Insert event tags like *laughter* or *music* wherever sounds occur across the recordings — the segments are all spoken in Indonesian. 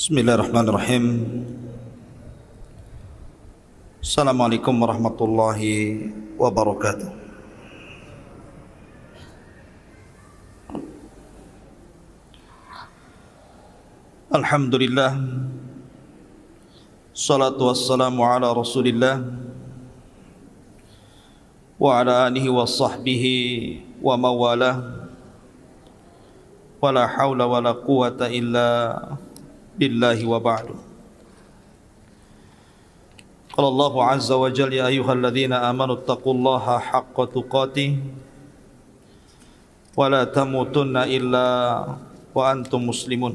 Bismillahirrahmanirrahim Assalamualaikum warahmatullahi wabarakatuh Alhamdulillah Salatu wassalamu ala rasulillah Wa ala alihi wa sahbihi wa mawalah Wa la hawla wa la quwata illa لله وبعد قال الله عز وجل يا أيها الذين آمنوا اتقوا الله حق تقاته ولا تموتن إلا وأنتم مسلمون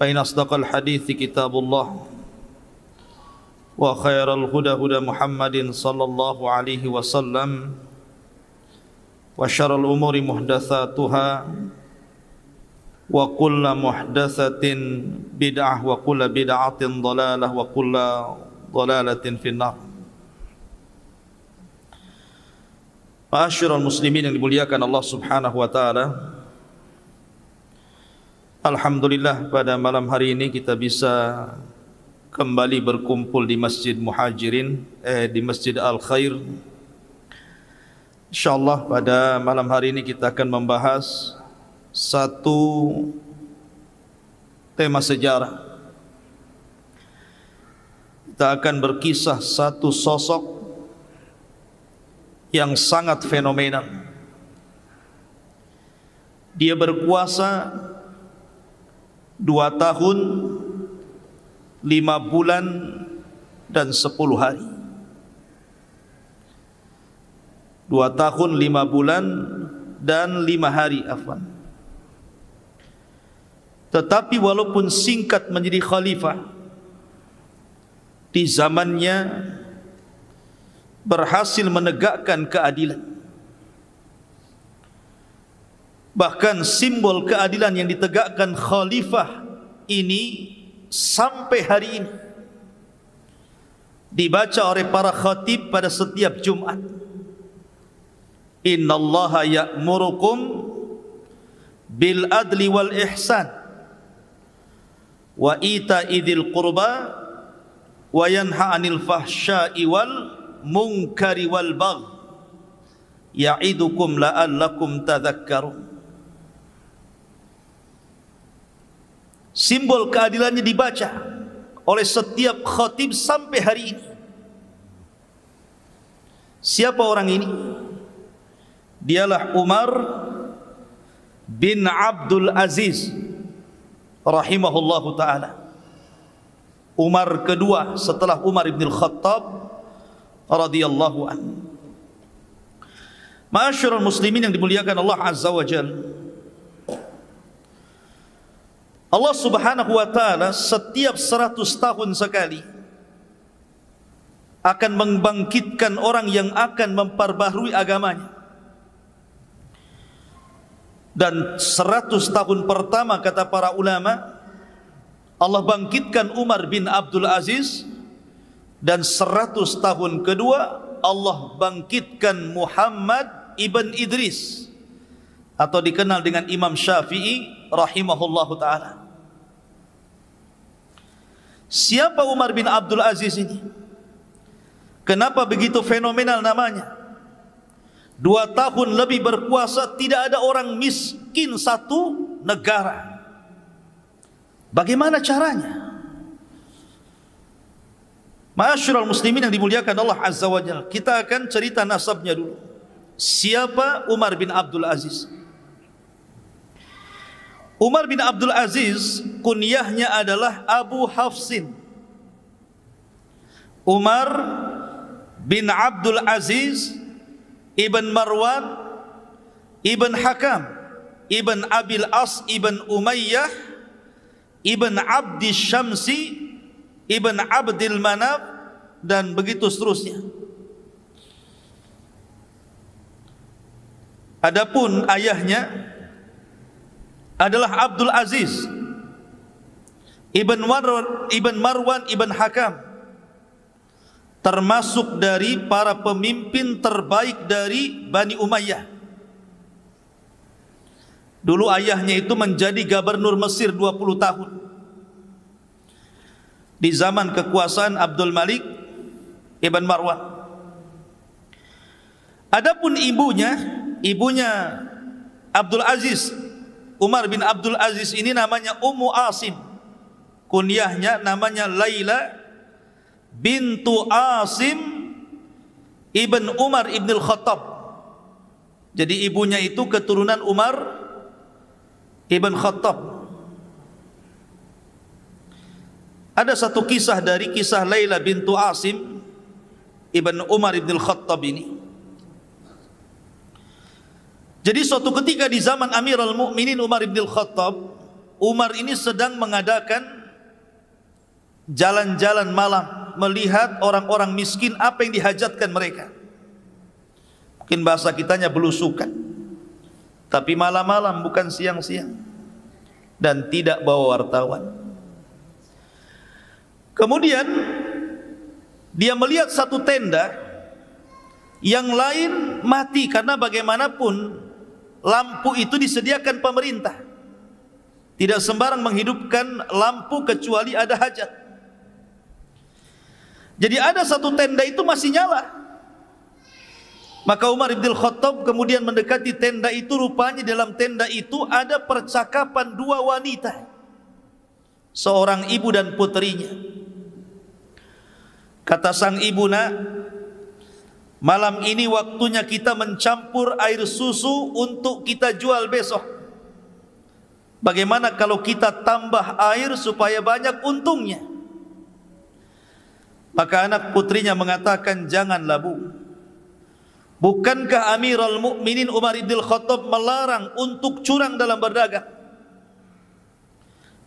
فإن أصدق الحديث كتاب الله وخير الهدى هدى محمد صلى الله عليه وسلم وشر الأمور محدثاتها wa kulla muhdasatin bid'ah wa kulla bid'atin dalalah wa kulla dalalatin finnar Ma'asyurul muslimin yang dimuliakan Allah Subhanahu wa taala Alhamdulillah pada malam hari ini kita bisa kembali berkumpul di Masjid Muhajirin eh, di Masjid Al Khair InsyaAllah pada malam hari ini kita akan membahas satu tema sejarah. Kita akan berkisah satu sosok yang sangat fenomenal. Dia berkuasa dua tahun, lima bulan, dan sepuluh hari. Dua tahun, lima bulan, dan lima hari. Afwan tetapi walaupun singkat menjadi khalifah di zamannya berhasil menegakkan keadilan. Bahkan simbol keadilan yang ditegakkan khalifah ini sampai hari ini dibaca oleh para khatib pada setiap Jumat. Innallaha ya'murukum bil adli wal ihsan wa ita idil qurba wa yanha anil fahsya'i wal munkari wal bagh ya'idukum la'allakum tadhakkarun simbol keadilannya dibaca oleh setiap khatib sampai hari ini siapa orang ini dialah Umar bin Abdul Aziz rahimahullahu taala. Umar kedua setelah Umar bin Khattab radhiyallahu an. Masyarul muslimin yang dimuliakan Allah Azza wa Jalla. Allah Subhanahu wa taala setiap seratus tahun sekali akan membangkitkan orang yang akan memperbaharui agamanya dan seratus tahun pertama kata para ulama Allah bangkitkan Umar bin Abdul Aziz dan seratus tahun kedua Allah bangkitkan Muhammad ibn Idris atau dikenal dengan Imam Syafi'i rahimahullahu taala. Siapa Umar bin Abdul Aziz ini? Kenapa begitu fenomenal namanya? Dua tahun lebih berkuasa tidak ada orang miskin satu negara. Bagaimana caranya? Ma'asyiral muslimin yang dimuliakan Allah Azza wa Jalla. Kita akan cerita nasabnya dulu. Siapa Umar bin Abdul Aziz? Umar bin Abdul Aziz kunyahnya adalah Abu Hafsin. Umar bin Abdul Aziz Ibn Marwan, Ibn Hakam, Ibn Abil As, Ibn Umayyah, Ibn Abdi Syamsi, Ibn Abdil Manaf, dan begitu seterusnya. Adapun ayahnya adalah Abdul Aziz Ibn Marwan, Ibn Marwan Ibn Hakam termasuk dari para pemimpin terbaik dari Bani Umayyah. Dulu ayahnya itu menjadi gubernur Mesir 20 tahun. Di zaman kekuasaan Abdul Malik Ibn Marwan. Adapun ibunya, ibunya Abdul Aziz Umar bin Abdul Aziz ini namanya Ummu Asim. Kunyahnya namanya Laila bintu Asim ibn Umar ibn al-Khattab. Jadi ibunya itu keturunan Umar ibn Khattab. Ada satu kisah dari kisah Laila bintu Asim ibn Umar ibn al-Khattab ini. Jadi suatu ketika di zaman Amir al-Mu'minin Umar ibn al-Khattab, Umar ini sedang mengadakan jalan-jalan malam melihat orang-orang miskin apa yang dihajatkan mereka. Mungkin bahasa kitanya belusukan. Tapi malam-malam bukan siang-siang. Dan tidak bawa wartawan. Kemudian dia melihat satu tenda yang lain mati karena bagaimanapun lampu itu disediakan pemerintah. Tidak sembarang menghidupkan lampu kecuali ada hajat. Jadi ada satu tenda itu masih nyala. Maka Umar bin Khattab kemudian mendekati tenda itu rupanya dalam tenda itu ada percakapan dua wanita. Seorang ibu dan putrinya. Kata sang ibu nak, malam ini waktunya kita mencampur air susu untuk kita jual besok. Bagaimana kalau kita tambah air supaya banyak untungnya? Maka anak putrinya mengatakan janganlah bu, Bukankah Amirul Mukminin Umar bin Khattab melarang untuk curang dalam berdagang?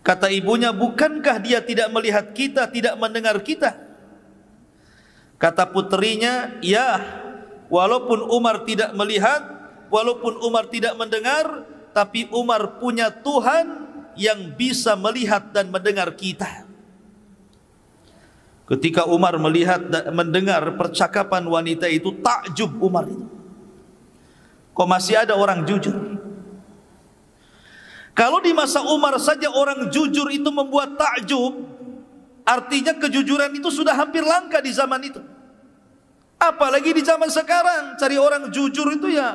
Kata ibunya, bukankah dia tidak melihat kita, tidak mendengar kita? Kata putrinya, ya, walaupun Umar tidak melihat, walaupun Umar tidak mendengar, tapi Umar punya Tuhan yang bisa melihat dan mendengar kita. Ketika Umar melihat dan mendengar percakapan wanita itu takjub Umar itu. Kok masih ada orang jujur? Kalau di masa Umar saja orang jujur itu membuat takjub, artinya kejujuran itu sudah hampir langka di zaman itu. Apalagi di zaman sekarang cari orang jujur itu ya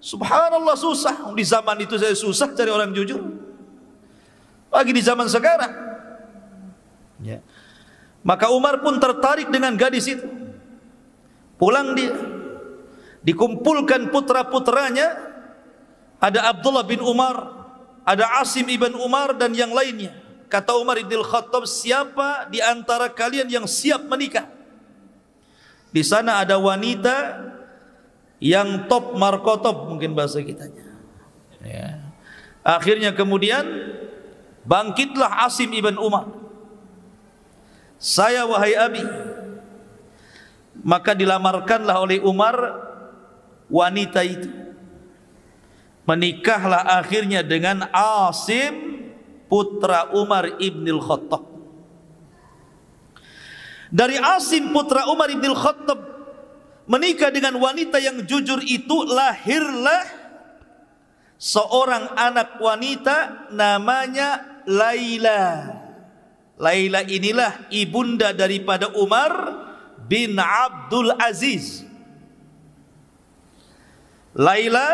subhanallah susah. Di zaman itu saya susah cari orang jujur. Lagi di zaman sekarang. Ya. Yeah. Maka Umar pun tertarik dengan gadis itu. Pulang dia. Dikumpulkan putra-putranya. Ada Abdullah bin Umar. Ada Asim ibn Umar dan yang lainnya. Kata Umar ibn Khattab, siapa di antara kalian yang siap menikah? Di sana ada wanita yang top markotop mungkin bahasa kitanya. Ya. Akhirnya kemudian bangkitlah Asim ibn Umar saya wahai Abi Maka dilamarkanlah oleh Umar Wanita itu Menikahlah akhirnya dengan Asim Putra Umar Ibn Khattab Dari Asim putra Umar Ibn Khattab Menikah dengan wanita yang jujur itu Lahirlah Seorang anak wanita Namanya Laila Laila Laila inilah ibunda daripada Umar bin Abdul Aziz. Laila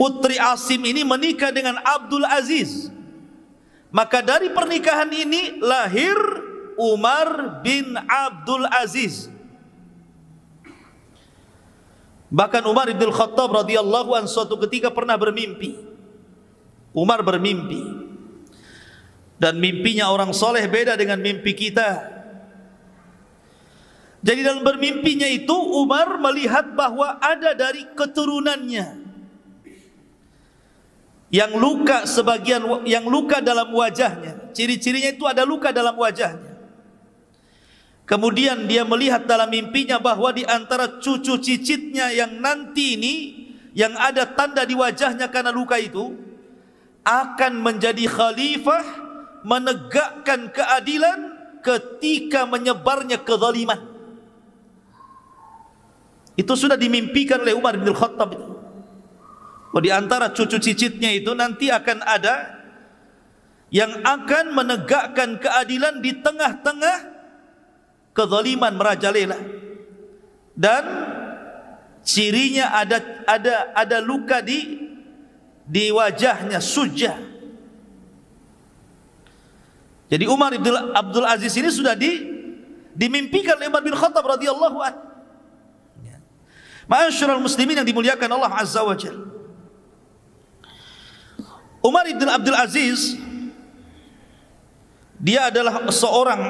putri Asim ini menikah dengan Abdul Aziz. Maka dari pernikahan ini lahir Umar bin Abdul Aziz. Bahkan Umar bin Khattab radhiyallahu anhu suatu ketika pernah bermimpi. Umar bermimpi dan mimpinya orang soleh beda dengan mimpi kita. Jadi dalam bermimpinya itu Umar melihat bahwa ada dari keturunannya yang luka sebagian yang luka dalam wajahnya. Ciri-cirinya itu ada luka dalam wajahnya. Kemudian dia melihat dalam mimpinya bahwa di antara cucu cicitnya yang nanti ini yang ada tanda di wajahnya karena luka itu akan menjadi khalifah menegakkan keadilan ketika menyebarnya kezaliman. Itu sudah dimimpikan oleh Umar bin Khattab Oh, di antara cucu cicitnya itu nanti akan ada yang akan menegakkan keadilan di tengah-tengah kezaliman merajalela. Dan cirinya ada ada ada luka di di wajahnya sujah Jadi Umar bin Abdul Aziz ini sudah di dimimpikan oleh Umar bin Khattab radhiyallahu an. Ya. Ma'asyiral muslimin yang dimuliakan Allah Azza wa Jalla. Umar bin Abdul Aziz dia adalah seorang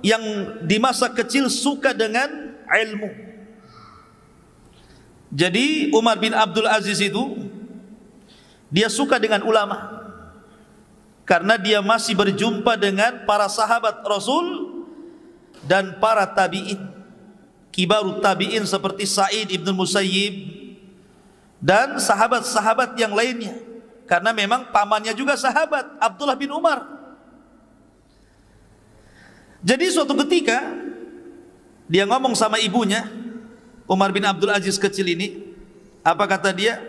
yang di masa kecil suka dengan ilmu. Jadi Umar bin Abdul Aziz itu dia suka dengan ulama karena dia masih berjumpa dengan para sahabat Rasul dan para tabi'in kibaru tabi'in seperti Sa'id ibn Musayyib dan sahabat-sahabat yang lainnya karena memang pamannya juga sahabat Abdullah bin Umar jadi suatu ketika dia ngomong sama ibunya Umar bin Abdul Aziz kecil ini apa kata dia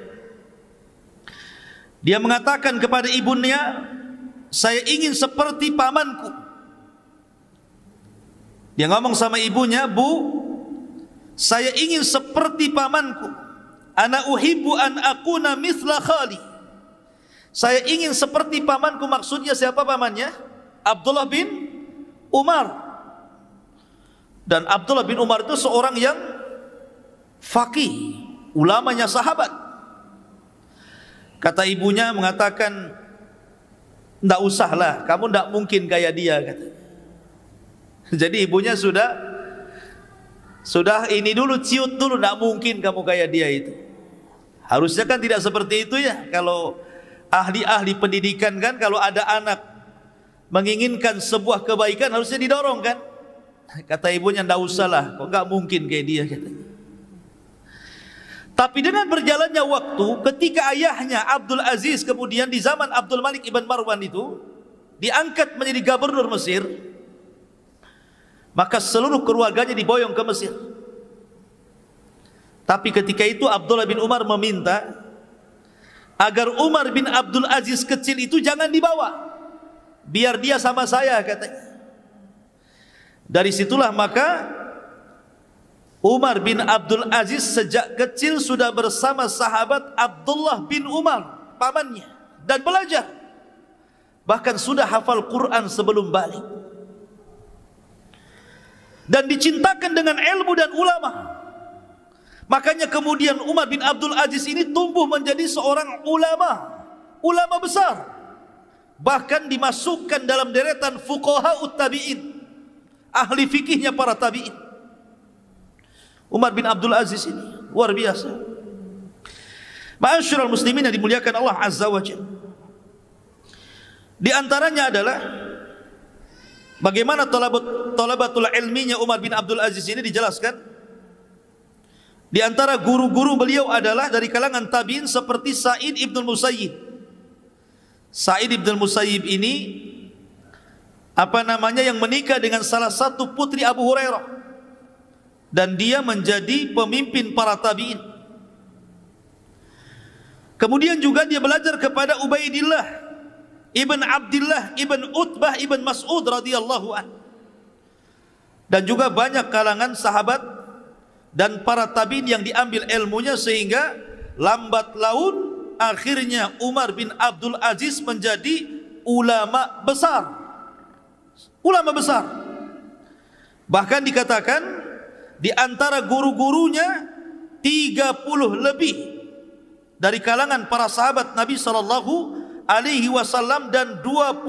dia mengatakan kepada ibunya saya ingin seperti pamanku. Dia ngomong sama ibunya, "Bu, saya ingin seperti pamanku. Ana uhibbu an akuna mithla khali." Saya ingin seperti pamanku maksudnya siapa pamannya? Abdullah bin Umar. Dan Abdullah bin Umar itu seorang yang faqih, ulamanya sahabat. Kata ibunya mengatakan, tidak usahlah, kamu tidak mungkin kayak dia kata. Jadi ibunya sudah sudah ini dulu ciut dulu, tidak mungkin kamu kayak dia itu. Harusnya kan tidak seperti itu ya. Kalau ahli-ahli pendidikan kan, kalau ada anak menginginkan sebuah kebaikan harusnya didorong kan. Kata ibunya tidak usahlah, kok nggak mungkin kayak dia katanya. Tapi dengan berjalannya waktu, ketika ayahnya Abdul Aziz kemudian di zaman Abdul Malik ibn Marwan itu diangkat menjadi gubernur Mesir, maka seluruh keluarganya diboyong ke Mesir. Tapi ketika itu Abdullah bin Umar meminta agar Umar bin Abdul Aziz kecil itu jangan dibawa. Biar dia sama saya katanya. Dari situlah maka Umar bin Abdul Aziz sejak kecil sudah bersama sahabat Abdullah bin Umar, pamannya, dan belajar. Bahkan sudah hafal Quran sebelum balik. Dan dicintakan dengan ilmu dan ulama. Makanya kemudian Umar bin Abdul Aziz ini tumbuh menjadi seorang ulama. Ulama besar. bahkan dimasukkan dalam deretan fuqaha tabi'in ahli fikihnya para tabi'in Umar bin Abdul Aziz ini luar biasa. Ma'asyiral muslimin yang dimuliakan Allah Azza wa Jalla. Di antaranya adalah bagaimana talabat talabatul ilminya Umar bin Abdul Aziz ini dijelaskan di antara guru-guru beliau adalah dari kalangan tabi'in seperti Sa'id ibn Musayyib. Sa'id ibn Musayyib ini apa namanya yang menikah dengan salah satu putri Abu Hurairah dan dia menjadi pemimpin para tabi'in. Kemudian juga dia belajar kepada Ubaidillah ibn Abdillah ibn Utbah ibn Mas'ud radhiyallahu an. Dan juga banyak kalangan sahabat dan para tabi'in yang diambil ilmunya sehingga lambat laun akhirnya Umar bin Abdul Aziz menjadi ulama besar. Ulama besar. Bahkan dikatakan di antara guru-gurunya 30 lebih dari kalangan para sahabat Nabi sallallahu alaihi wasallam dan 25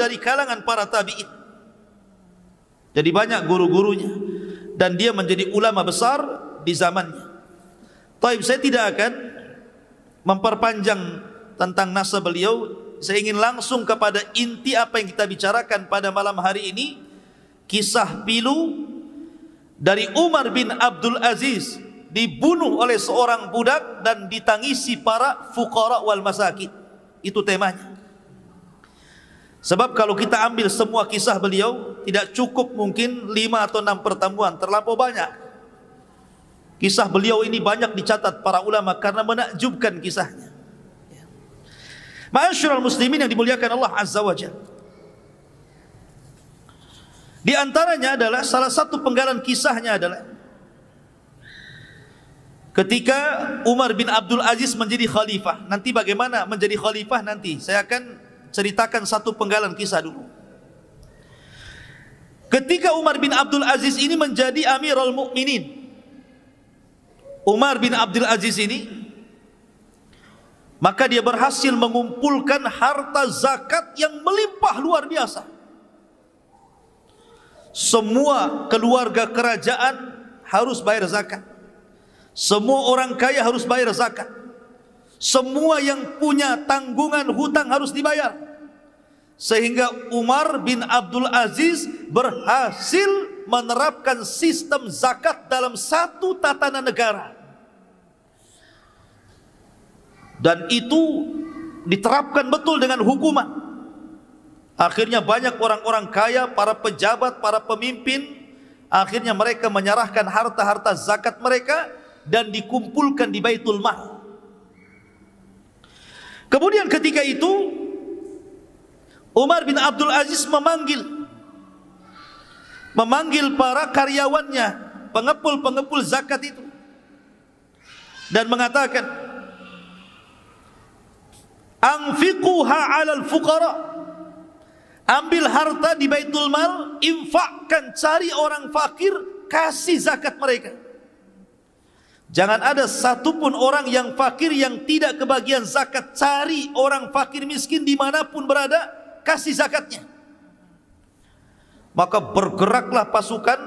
dari kalangan para tabi'in. Jadi banyak guru-gurunya dan dia menjadi ulama besar di zamannya. Taib saya tidak akan memperpanjang tentang nasab beliau. Saya ingin langsung kepada inti apa yang kita bicarakan pada malam hari ini, kisah pilu dari Umar bin Abdul Aziz dibunuh oleh seorang budak dan ditangisi para fukara wal masakin. Itu temanya. Sebab kalau kita ambil semua kisah beliau tidak cukup mungkin lima atau enam pertemuan, terlampau banyak. Kisah beliau ini banyak dicatat para ulama karena menakjubkan kisahnya. al muslimin yang dimuliakan Allah Azza wa Jalla. Di antaranya adalah salah satu penggalan kisahnya adalah ketika Umar bin Abdul Aziz menjadi khalifah. Nanti bagaimana menjadi khalifah nanti? Saya akan ceritakan satu penggalan kisah dulu. Ketika Umar bin Abdul Aziz ini menjadi Amirul Mukminin. Umar bin Abdul Aziz ini maka dia berhasil mengumpulkan harta zakat yang melimpah luar biasa. Semua keluarga kerajaan harus bayar zakat. Semua orang kaya harus bayar zakat. Semua yang punya tanggungan hutang harus dibayar. Sehingga Umar bin Abdul Aziz berhasil menerapkan sistem zakat dalam satu tatanan negara. Dan itu diterapkan betul dengan hukuman. Akhirnya banyak orang-orang kaya, para pejabat, para pemimpin Akhirnya mereka menyerahkan harta-harta zakat mereka Dan dikumpulkan di Baitul Mah Kemudian ketika itu Umar bin Abdul Aziz memanggil Memanggil para karyawannya Pengepul-pengepul zakat itu Dan mengatakan Anfiquha alal fukara Ambil harta di Baitul Mal, infakkan, cari orang fakir, kasih zakat mereka. Jangan ada satupun orang yang fakir yang tidak kebagian zakat. Cari orang fakir miskin dimanapun berada, kasih zakatnya. Maka bergeraklah pasukan,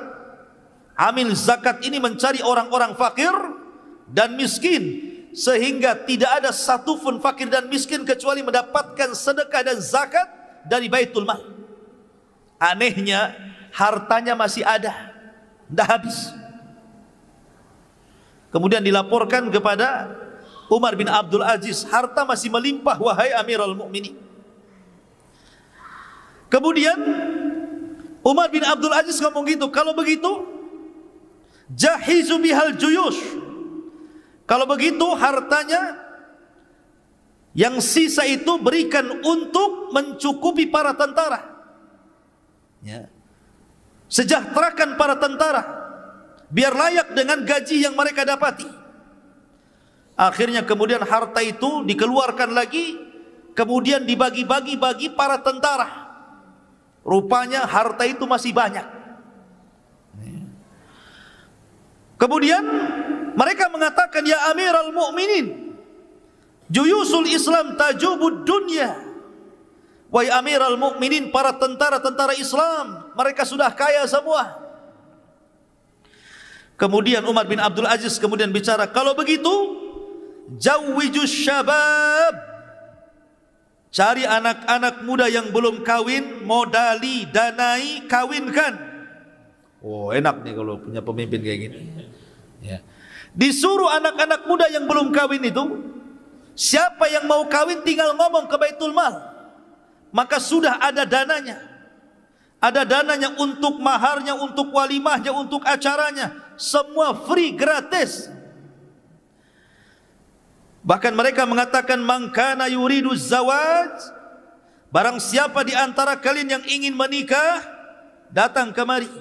amil zakat ini mencari orang-orang fakir dan miskin. Sehingga tidak ada satupun fakir dan miskin kecuali mendapatkan sedekah dan zakat dari Baitul Mal. Anehnya hartanya masih ada, dah habis. Kemudian dilaporkan kepada Umar bin Abdul Aziz, harta masih melimpah wahai Amirul Mukminin. Kemudian Umar bin Abdul Aziz ngomong gitu, kalau begitu jahizu bihal juyush. Kalau begitu hartanya yang sisa itu berikan untuk mencukupi para tentara. Ya. Sejahterakan para tentara biar layak dengan gaji yang mereka dapati. Akhirnya kemudian harta itu dikeluarkan lagi kemudian dibagi-bagi bagi para tentara. Rupanya harta itu masih banyak. Kemudian mereka mengatakan ya al mu'minin Juyusul Islam tajubud dunya. Wahai Amiral Mukminin, para tentara-tentara Islam, mereka sudah kaya semua. Kemudian Umar bin Abdul Aziz kemudian bicara, kalau begitu, jawijus syabab. Cari anak-anak muda yang belum kawin, modali, danai, kawinkan. Oh, enak nih kalau punya pemimpin kayak gini. Ya. Disuruh anak-anak muda yang belum kawin itu Siapa yang mau kawin tinggal ngomong ke Baitul Mal. Maka sudah ada dananya. Ada dananya untuk maharnya, untuk walimahnya, untuk acaranya. Semua free, gratis. Bahkan mereka mengatakan mangkana yuridu zawaj. Barang siapa di antara kalian yang ingin menikah, datang kemari.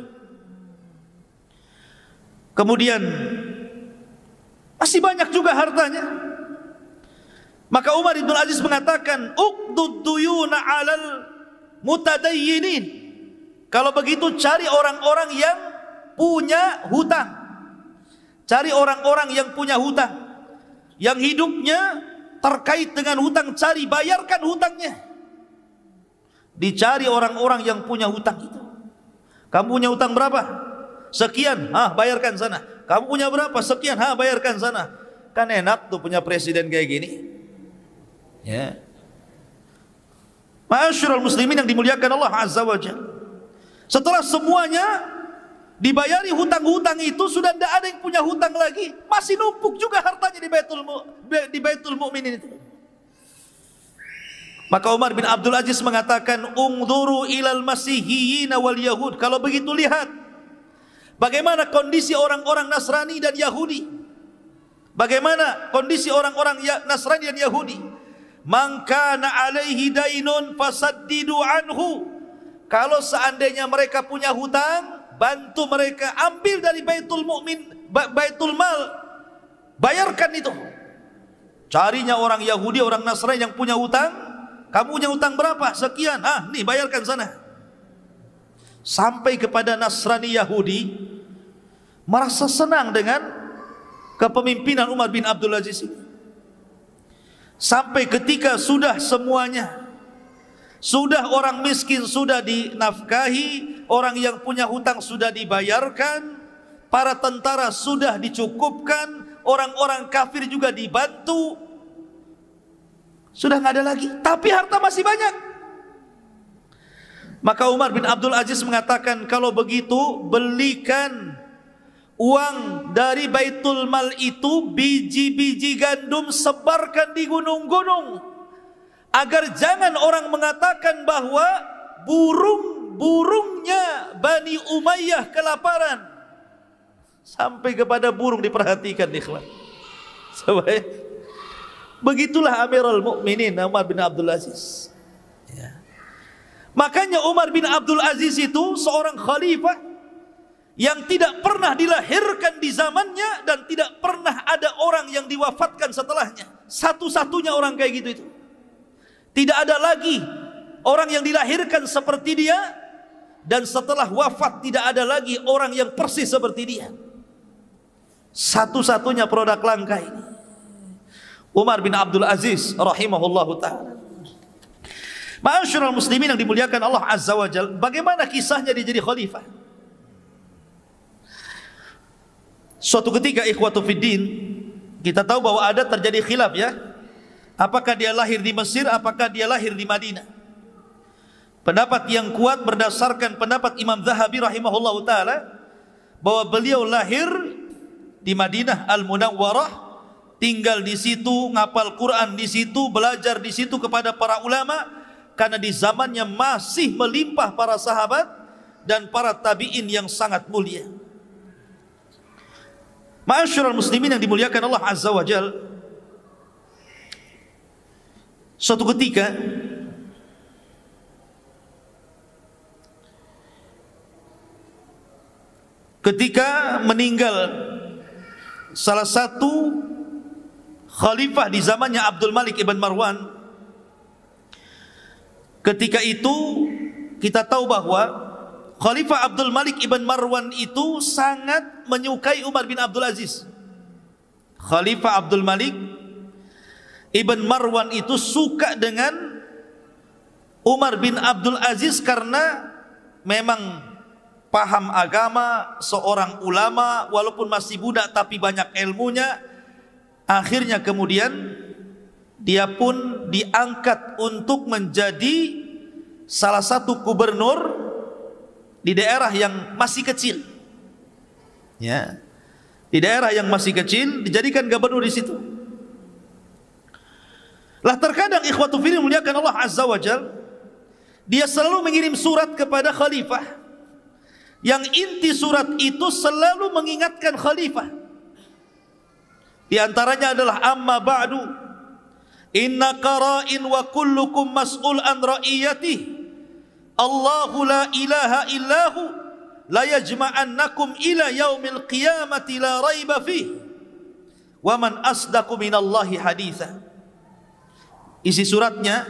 Kemudian masih banyak juga hartanya. Maka Umar Ibn Aziz mengatakan, "Uqdud duyuna 'alal mutadayyinin." Kalau begitu cari orang-orang yang punya hutang. Cari orang-orang yang punya hutang. Yang hidupnya terkait dengan hutang, cari bayarkan hutangnya. Dicari orang-orang yang punya hutang itu. Kamu punya hutang berapa? Sekian, ah bayarkan sana. Kamu punya berapa? Sekian, ah bayarkan sana. Kan enak tuh punya presiden kayak gini. Ya. Ma'asyiral muslimin yang dimuliakan Allah Azza wa Jalla. Setelah semuanya dibayari hutang-hutang itu sudah tidak ada yang punya hutang lagi, masih numpuk juga hartanya di Baitul di Baitul Mukminin itu. Maka Umar bin Abdul Aziz mengatakan, "Ungduru ilal masihiyin wal yahud." Kalau begitu lihat bagaimana kondisi orang-orang Nasrani dan Yahudi. Bagaimana kondisi orang-orang ya-, Nasrani dan Yahudi? man kana alaihi dainun fasaddidu anhu kalau seandainya mereka punya hutang bantu mereka ambil dari baitul mukmin baitul mal bayarkan itu carinya orang yahudi orang nasrani yang punya hutang kamu punya hutang berapa sekian ah nih bayarkan sana sampai kepada nasrani yahudi merasa senang dengan kepemimpinan Umar bin Abdul Aziz ini Sampai ketika sudah semuanya Sudah orang miskin sudah dinafkahi Orang yang punya hutang sudah dibayarkan Para tentara sudah dicukupkan Orang-orang kafir juga dibantu Sudah nggak ada lagi Tapi harta masih banyak Maka Umar bin Abdul Aziz mengatakan Kalau begitu belikan uang dari Baitul Mal itu biji-biji gandum sebarkan di gunung-gunung agar jangan orang mengatakan bahwa burung-burungnya Bani Umayyah kelaparan sampai kepada burung diperhatikan ikhwan Sebab begitulah Amirul Mukminin Umar bin Abdul Aziz ya. makanya Umar bin Abdul Aziz itu seorang khalifah yang tidak pernah dilahirkan di zamannya dan tidak pernah ada orang yang diwafatkan setelahnya. Satu-satunya orang kayak gitu itu. Tidak ada lagi orang yang dilahirkan seperti dia dan setelah wafat tidak ada lagi orang yang persis seperti dia. Satu-satunya produk langka ini. Umar bin Abdul Aziz rahimahullahu taala. Ma'asyiral muslimin yang dimuliakan Allah Azza wa Jalla, bagaimana kisahnya dia jadi khalifah? Suatu ketika ikhwatu fiddin kita tahu bahwa ada terjadi khilaf ya. Apakah dia lahir di Mesir, apakah dia lahir di Madinah? Pendapat yang kuat berdasarkan pendapat Imam Zahabi rahimahullahu taala bahwa beliau lahir di Madinah Al-Munawwarah, tinggal di situ, ngapal Quran di situ, belajar di situ kepada para ulama karena di zamannya masih melimpah para sahabat dan para tabi'in yang sangat mulia. Ma'asyiral muslimin yang dimuliakan Allah Azza wa Jal. Suatu ketika ketika meninggal salah satu khalifah di zamannya Abdul Malik ibn Marwan ketika itu kita tahu bahwa khalifah Abdul Malik ibn Marwan itu sangat menyukai Umar bin Abdul Aziz. Khalifah Abdul Malik Ibn Marwan itu suka dengan Umar bin Abdul Aziz karena memang paham agama, seorang ulama walaupun masih budak tapi banyak ilmunya. Akhirnya kemudian dia pun diangkat untuk menjadi salah satu gubernur di daerah yang masih kecil. Ya. Di daerah yang masih kecil dijadikan gubernur di situ. Lah terkadang ikhwatu fillah muliakan Allah Azza wa Jal, dia selalu mengirim surat kepada khalifah. Yang inti surat itu selalu mengingatkan khalifah. Di antaranya adalah amma ba'du Inna qara'in wa kullukum mas'ul an ra'iyati Allahu la ilaha illahu la yajma'annakum ila yaumil qiyamati la raiba fih wa man asdaqu minallahi haditha isi suratnya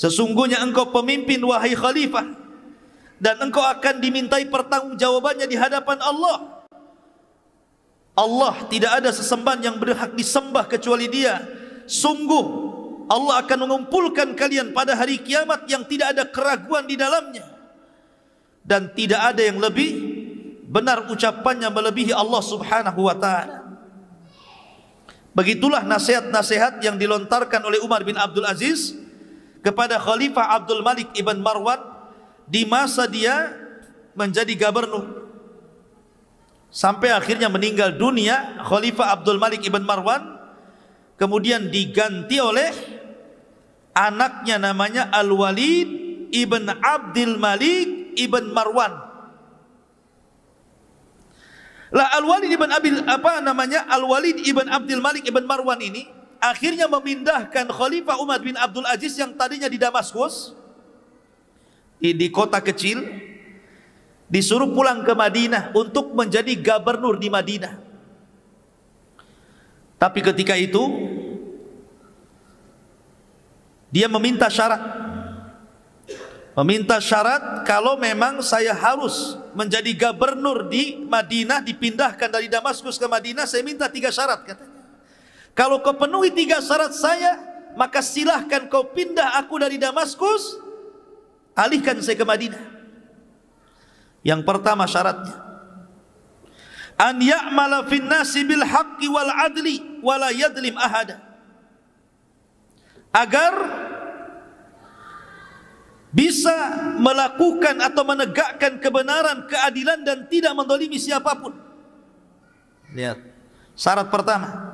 sesungguhnya engkau pemimpin wahai khalifah dan engkau akan dimintai pertanggungjawabannya di hadapan Allah Allah tidak ada sesembahan yang berhak disembah kecuali dia sungguh Allah akan mengumpulkan kalian pada hari kiamat yang tidak ada keraguan di dalamnya dan tidak ada yang lebih benar ucapannya melebihi Allah Subhanahu wa taala. Begitulah nasihat-nasihat yang dilontarkan oleh Umar bin Abdul Aziz kepada Khalifah Abdul Malik ibn Marwan di masa dia menjadi gubernur sampai akhirnya meninggal dunia Khalifah Abdul Malik ibn Marwan kemudian diganti oleh anaknya namanya Al Walid ibn Abdul Malik ibn Marwan. Lah Al-Walid ibn Abil apa namanya? Al-Walid ibn Abdul Malik ibn Marwan ini akhirnya memindahkan Khalifah Umar bin Abdul Aziz yang tadinya di Damaskus di, di kota kecil disuruh pulang ke Madinah untuk menjadi gubernur di Madinah. Tapi ketika itu dia meminta syarat Meminta syarat kalau memang saya harus menjadi gubernur di Madinah dipindahkan dari Damaskus ke Madinah saya minta tiga syarat katanya. Kalau kau penuhi tiga syarat saya maka silahkan kau pindah aku dari Damaskus alihkan saya ke Madinah. Yang pertama syaratnya an ya'mala fin sibil bil wal adli wala yadlim ahada. Agar bisa melakukan atau menegakkan kebenaran, keadilan dan tidak mendolimi siapapun. Lihat, syarat pertama.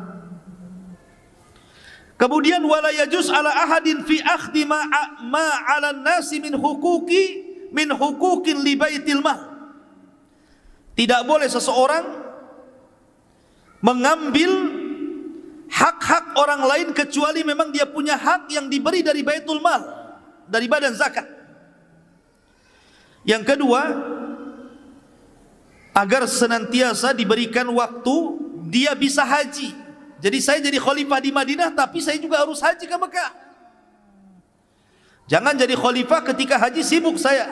Kemudian wala yajuz ala ahadin fi akhdi ma, ma ala nasi min hukuki min hukukin li baitil mal. Tidak boleh seseorang mengambil hak-hak orang lain kecuali memang dia punya hak yang diberi dari Baitul Mal dari badan zakat. Yang kedua, agar senantiasa diberikan waktu dia bisa haji. Jadi saya jadi khalifah di Madinah tapi saya juga harus haji ke Mekah. Jangan jadi khalifah ketika haji sibuk saya.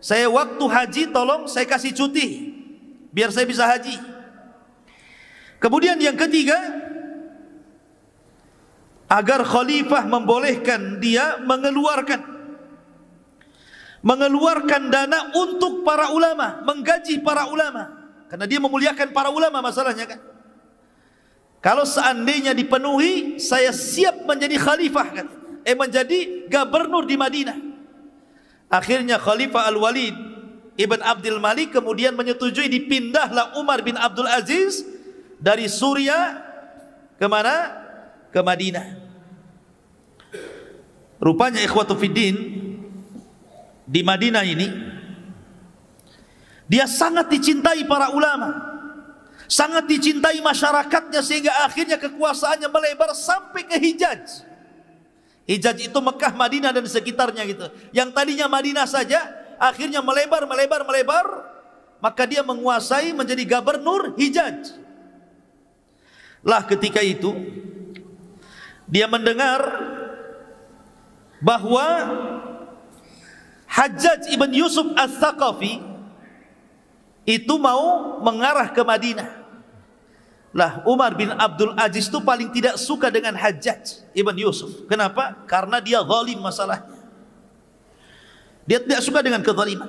Saya waktu haji tolong saya kasih cuti biar saya bisa haji. Kemudian yang ketiga, agar khalifah membolehkan dia mengeluarkan mengeluarkan dana untuk para ulama, menggaji para ulama. Karena dia memuliakan para ulama masalahnya kan. Kalau seandainya dipenuhi, saya siap menjadi khalifah kan. Eh menjadi gubernur di Madinah. Akhirnya Khalifah Al-Walid Ibn Abdul Malik kemudian menyetujui dipindahlah Umar bin Abdul Aziz dari Suria ke mana? ke Madinah. Rupanya ikhwatu fiddin di Madinah ini dia sangat dicintai para ulama. Sangat dicintai masyarakatnya sehingga akhirnya kekuasaannya melebar sampai ke Hijaz. Hijaz itu Mekah, Madinah dan sekitarnya gitu. Yang tadinya Madinah saja akhirnya melebar, melebar, melebar. Maka dia menguasai menjadi gubernur Hijaz. Lah ketika itu dia mendengar bahwa Hajjaj ibn Yusuf as sakafi itu mau mengarah ke Madinah. Lah Umar bin Abdul Aziz itu paling tidak suka dengan Hajjaj ibn Yusuf. Kenapa? Karena dia zalim masalahnya. Dia tidak suka dengan kezaliman.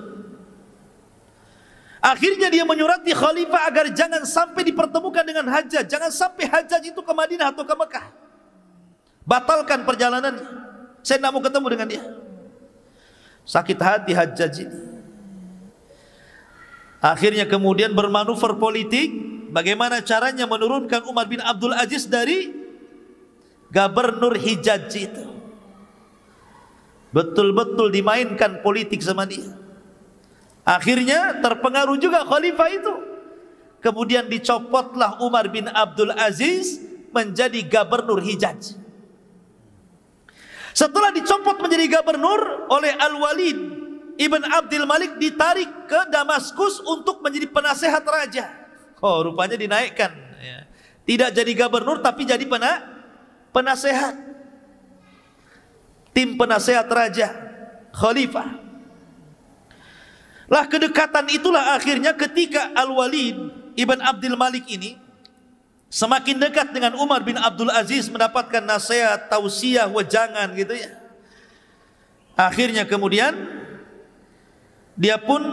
Akhirnya dia menyurati khalifah agar jangan sampai dipertemukan dengan Hajjaj, jangan sampai Hajjaj itu ke Madinah atau ke Mekah. Batalkan perjalanan Saya tidak mau ketemu dengan dia. Sakit hati Hajjaj ini. Akhirnya kemudian bermanuver politik. Bagaimana caranya menurunkan Umar bin Abdul Aziz dari Gubernur Hijaz itu. Betul-betul dimainkan politik sama dia. Akhirnya terpengaruh juga khalifah itu. Kemudian dicopotlah Umar bin Abdul Aziz menjadi gubernur Hijaz. Setelah dicopot menjadi gubernur oleh Al-Walid Ibn Abdul Malik ditarik ke Damaskus untuk menjadi penasehat raja. Oh, rupanya dinaikkan. Ya. Tidak jadi gubernur tapi jadi pena penasehat. Tim penasehat raja, khalifah. Lah kedekatan itulah akhirnya ketika Al-Walid Ibn Abdul Malik ini Semakin dekat dengan Umar bin Abdul Aziz mendapatkan nasihat, tausiah, wejangan gitu ya. Akhirnya kemudian dia pun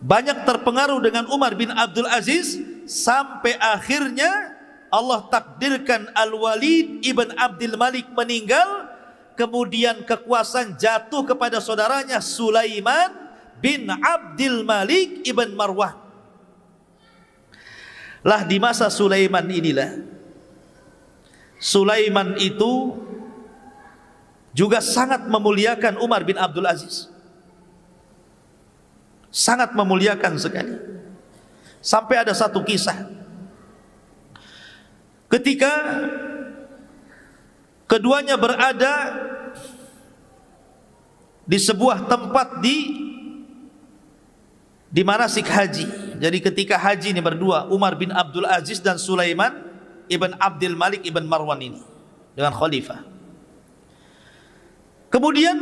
banyak terpengaruh dengan Umar bin Abdul Aziz sampai akhirnya Allah takdirkan Al-Walid ibn Abdul Malik meninggal kemudian kekuasaan jatuh kepada saudaranya Sulaiman bin Abdul Malik ibn Marwah. Lah di masa Sulaiman inilah Sulaiman itu juga sangat memuliakan Umar bin Abdul Aziz. Sangat memuliakan sekali. Sampai ada satu kisah. Ketika keduanya berada di sebuah tempat di di manasik haji. Jadi ketika haji ini berdua Umar bin Abdul Aziz dan Sulaiman ibn Abdul Malik ibn Marwan ini dengan khalifah. Kemudian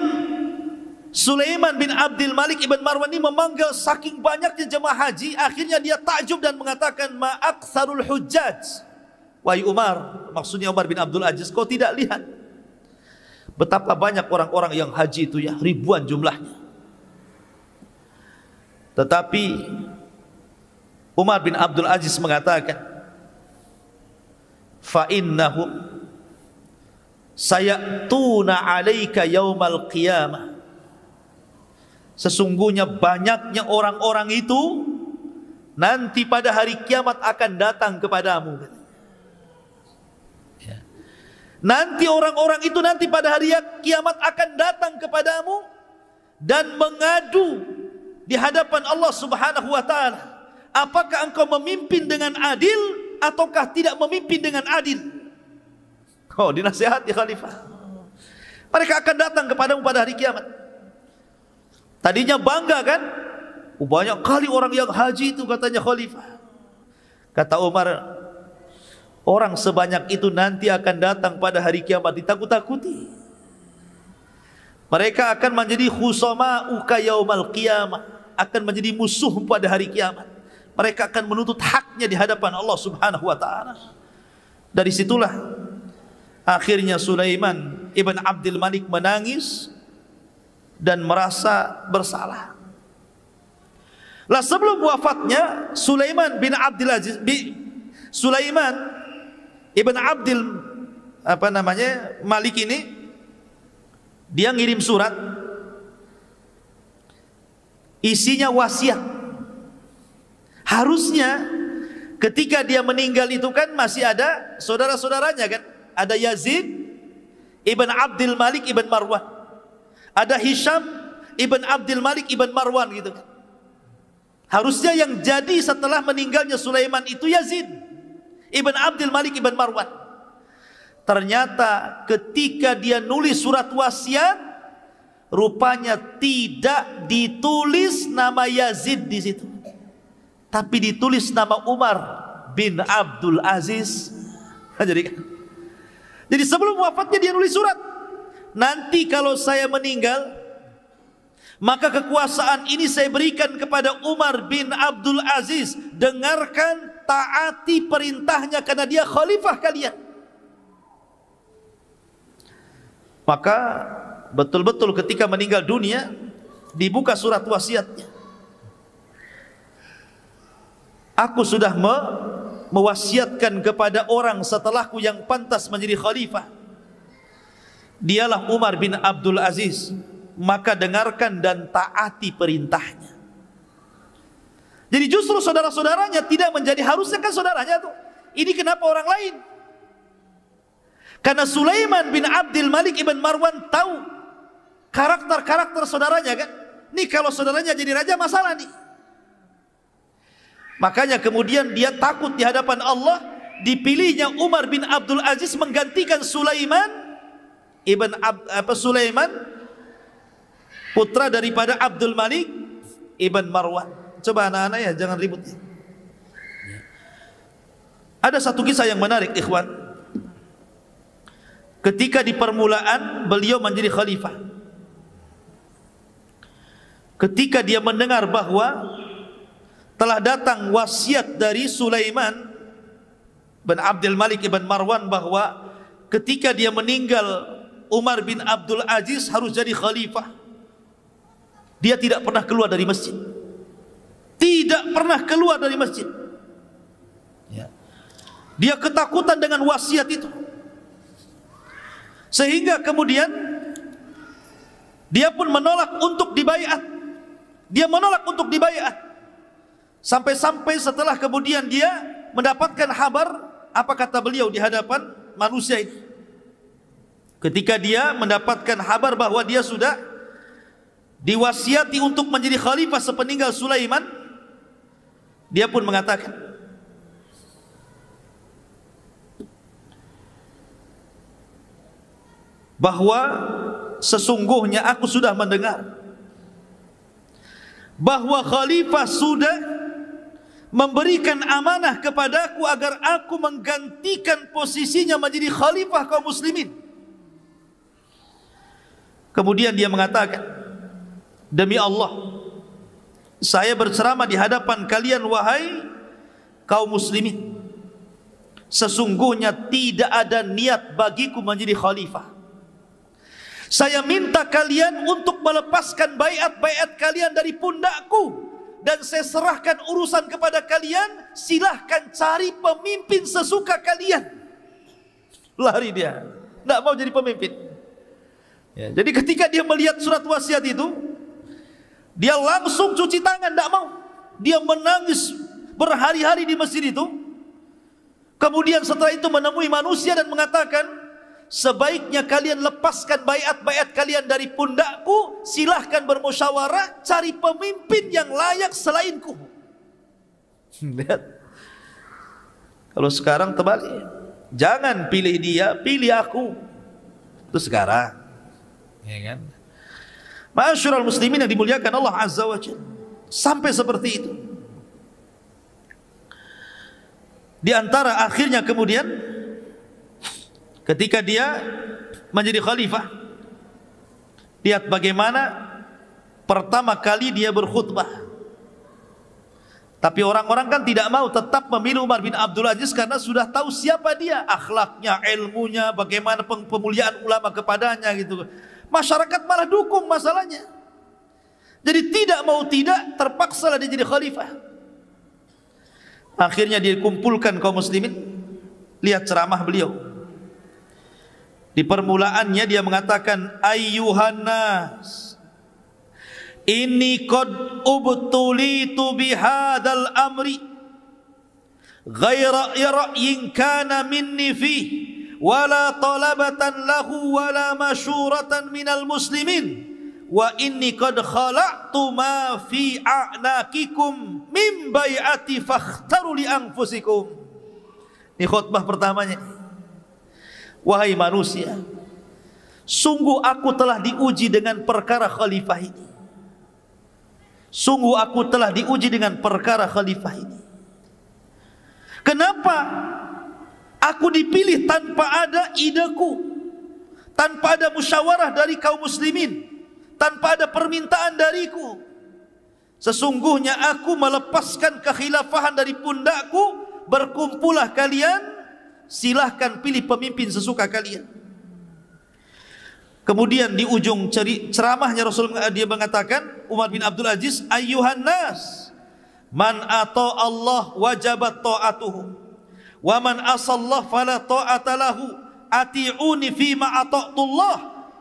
Sulaiman bin Abdul Malik ibn Marwan ini memanggil saking banyaknya jemaah haji, akhirnya dia takjub dan mengatakan sarul hujjaj. Wahai Umar, maksudnya Umar bin Abdul Aziz, kau tidak lihat betapa banyak orang-orang yang haji itu ya, ribuan jumlahnya. Tetapi Umar bin Abdul Aziz mengatakan, fa'innahum sayatuna alaika yaumal qiyamah sesungguhnya banyaknya orang-orang itu nanti pada hari kiamat akan datang kepadamu ya. nanti orang-orang itu nanti pada hari kiamat akan datang kepadamu dan mengadu di hadapan Allah Subhanahu wa taala. Apakah engkau memimpin dengan adil ataukah tidak memimpin dengan adil? Oh, dinasihati khalifah. Mereka akan datang kepadamu pada hari kiamat. Tadinya bangga kan? Oh, banyak kali orang yang haji itu katanya khalifah. Kata Umar, orang sebanyak itu nanti akan datang pada hari kiamat ditakut-takuti. Mereka akan menjadi khusama uka yaumal qiyamah akan menjadi musuh pada hari kiamat. Mereka akan menuntut haknya di hadapan Allah Subhanahu wa taala. Dari situlah akhirnya Sulaiman ibn Abdul Malik menangis dan merasa bersalah. Lah sebelum wafatnya Sulaiman bin Abdul Aziz bi, Sulaiman ibn Abdul apa namanya Malik ini dia ngirim surat Isinya wasiat. Harusnya ketika dia meninggal itu kan masih ada saudara-saudaranya kan? Ada Yazid Ibn Abdul Malik Ibn Marwan. Ada Hisham Ibn Abdul Malik Ibn Marwan gitu kan? Harusnya yang jadi setelah meninggalnya Sulaiman itu Yazid Ibn Abdul Malik Ibn Marwan. Ternyata ketika dia nulis surat wasiat Rupanya tidak ditulis nama Yazid di situ. Tapi ditulis nama Umar bin Abdul Aziz. *laughs* Jadi, jadi sebelum wafatnya dia nulis surat. Nanti kalau saya meninggal, maka kekuasaan ini saya berikan kepada Umar bin Abdul Aziz. Dengarkan, taati perintahnya karena dia khalifah kalian. Maka betul-betul ketika meninggal dunia dibuka surat wasiatnya. Aku sudah me mewasiatkan kepada orang setelahku yang pantas menjadi khalifah. Dialah Umar bin Abdul Aziz, maka dengarkan dan taati perintahnya. Jadi justru saudara-saudaranya tidak menjadi harusnya kan saudaranya tuh. Ini kenapa orang lain? Karena Sulaiman bin Abdul Malik ibn Marwan tahu karakter-karakter saudaranya kan. Nih kalau saudaranya jadi raja masalah nih. Makanya kemudian dia takut di hadapan Allah dipilihnya Umar bin Abdul Aziz menggantikan Sulaiman ibn Ab, apa Sulaiman putra daripada Abdul Malik ibn Marwan. Coba anak-anak ya jangan ribut. Ada satu kisah yang menarik ikhwan. Ketika di permulaan beliau menjadi khalifah ketika dia mendengar bahwa telah datang wasiat dari Sulaiman bin Abdul Malik bin Marwan bahwa ketika dia meninggal Umar bin Abdul Aziz harus jadi khalifah. Dia tidak pernah keluar dari masjid. Tidak pernah keluar dari masjid. Ya. Dia ketakutan dengan wasiat itu. Sehingga kemudian dia pun menolak untuk dibayat dia menolak untuk dibayar Sampai-sampai setelah kemudian dia mendapatkan kabar apa kata beliau di hadapan manusia ini Ketika dia mendapatkan kabar bahwa dia sudah diwasiati untuk menjadi khalifah sepeninggal Sulaiman, dia pun mengatakan, bahwa sesungguhnya aku sudah mendengar bahwa khalifah sudah memberikan amanah kepadaku agar aku menggantikan posisinya menjadi khalifah kaum muslimin. Kemudian dia mengatakan, "Demi Allah, saya berceramah di hadapan kalian wahai kaum muslimin. Sesungguhnya tidak ada niat bagiku menjadi khalifah." Saya minta kalian untuk melepaskan bayat-bayat kalian dari pundakku. Dan saya serahkan urusan kepada kalian. Silahkan cari pemimpin sesuka kalian. Lari dia. Tidak mau jadi pemimpin. Ya, jadi ketika dia melihat surat wasiat itu. Dia langsung cuci tangan. Tidak mau. Dia menangis berhari-hari di masjid itu. Kemudian setelah itu menemui manusia dan mengatakan sebaiknya kalian lepaskan bayat-bayat kalian dari pundakku, silahkan bermusyawarah, cari pemimpin yang layak selainku. *laughs* Lihat. Kalau sekarang terbalik, jangan pilih dia, pilih aku. Itu sekarang. Ya kan? Ma'asyiral muslimin yang dimuliakan Allah Azza wa Jalla. Sampai seperti itu. Di antara akhirnya kemudian Ketika dia menjadi khalifah, lihat bagaimana pertama kali dia berkhutbah. Tapi orang-orang kan tidak mau tetap memilih Umar bin Abdul Aziz karena sudah tahu siapa dia, akhlaknya, ilmunya, bagaimana pemuliaan ulama kepadanya gitu. Masyarakat malah dukung masalahnya. Jadi tidak mau tidak terpaksa dia jadi khalifah. Akhirnya dikumpulkan kaum muslimin lihat ceramah beliau di permulaannya dia mengatakan ayyuhannas ini qad ubtulitu bihadal amri ghaira ra'yin kana minni fi wala talabatan lahu wala masyuratan minal muslimin wa inni qad khala'tu ma fi a'naqikum min bai'ati fakhtaru li anfusikum ini khutbah pertamanya Wahai manusia, sungguh aku telah diuji dengan perkara khalifah ini. Sungguh aku telah diuji dengan perkara khalifah ini. Kenapa aku dipilih tanpa ada ideku? Tanpa ada musyawarah dari kaum muslimin? Tanpa ada permintaan dariku? Sesungguhnya aku melepaskan kekhilafahan dari pundakku, berkumpullah kalian silahkan pilih pemimpin sesuka kalian. Kemudian di ujung ceramahnya Rasulullah eh, dia mengatakan Umar bin Abdul Aziz ayyuhan nas man atau Allah wajabat ta'atuhu wa man asallah fala ta'ata lahu ati'uni ma ata'tullah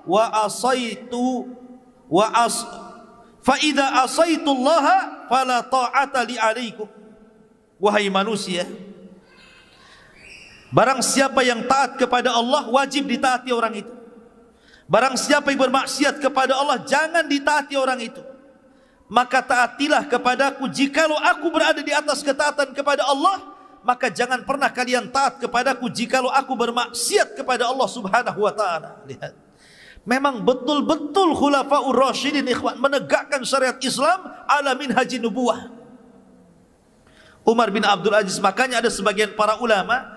wa asaitu wa as fa idza asaitullah fala ta'ata li alaikum wahai manusia Barang siapa yang taat kepada Allah wajib ditaati orang itu. Barang siapa yang bermaksiat kepada Allah jangan ditaati orang itu. Maka taatilah kepadaku jikalau aku berada di atas ketaatan kepada Allah, maka jangan pernah kalian taat kepadaku jikalau aku bermaksiat kepada Allah Subhanahu wa taala. Lihat. Memang betul-betul khulafaur rasyidin ikhwan menegakkan syariat Islam ala haji nubuwah. Umar bin Abdul Aziz makanya ada sebagian para ulama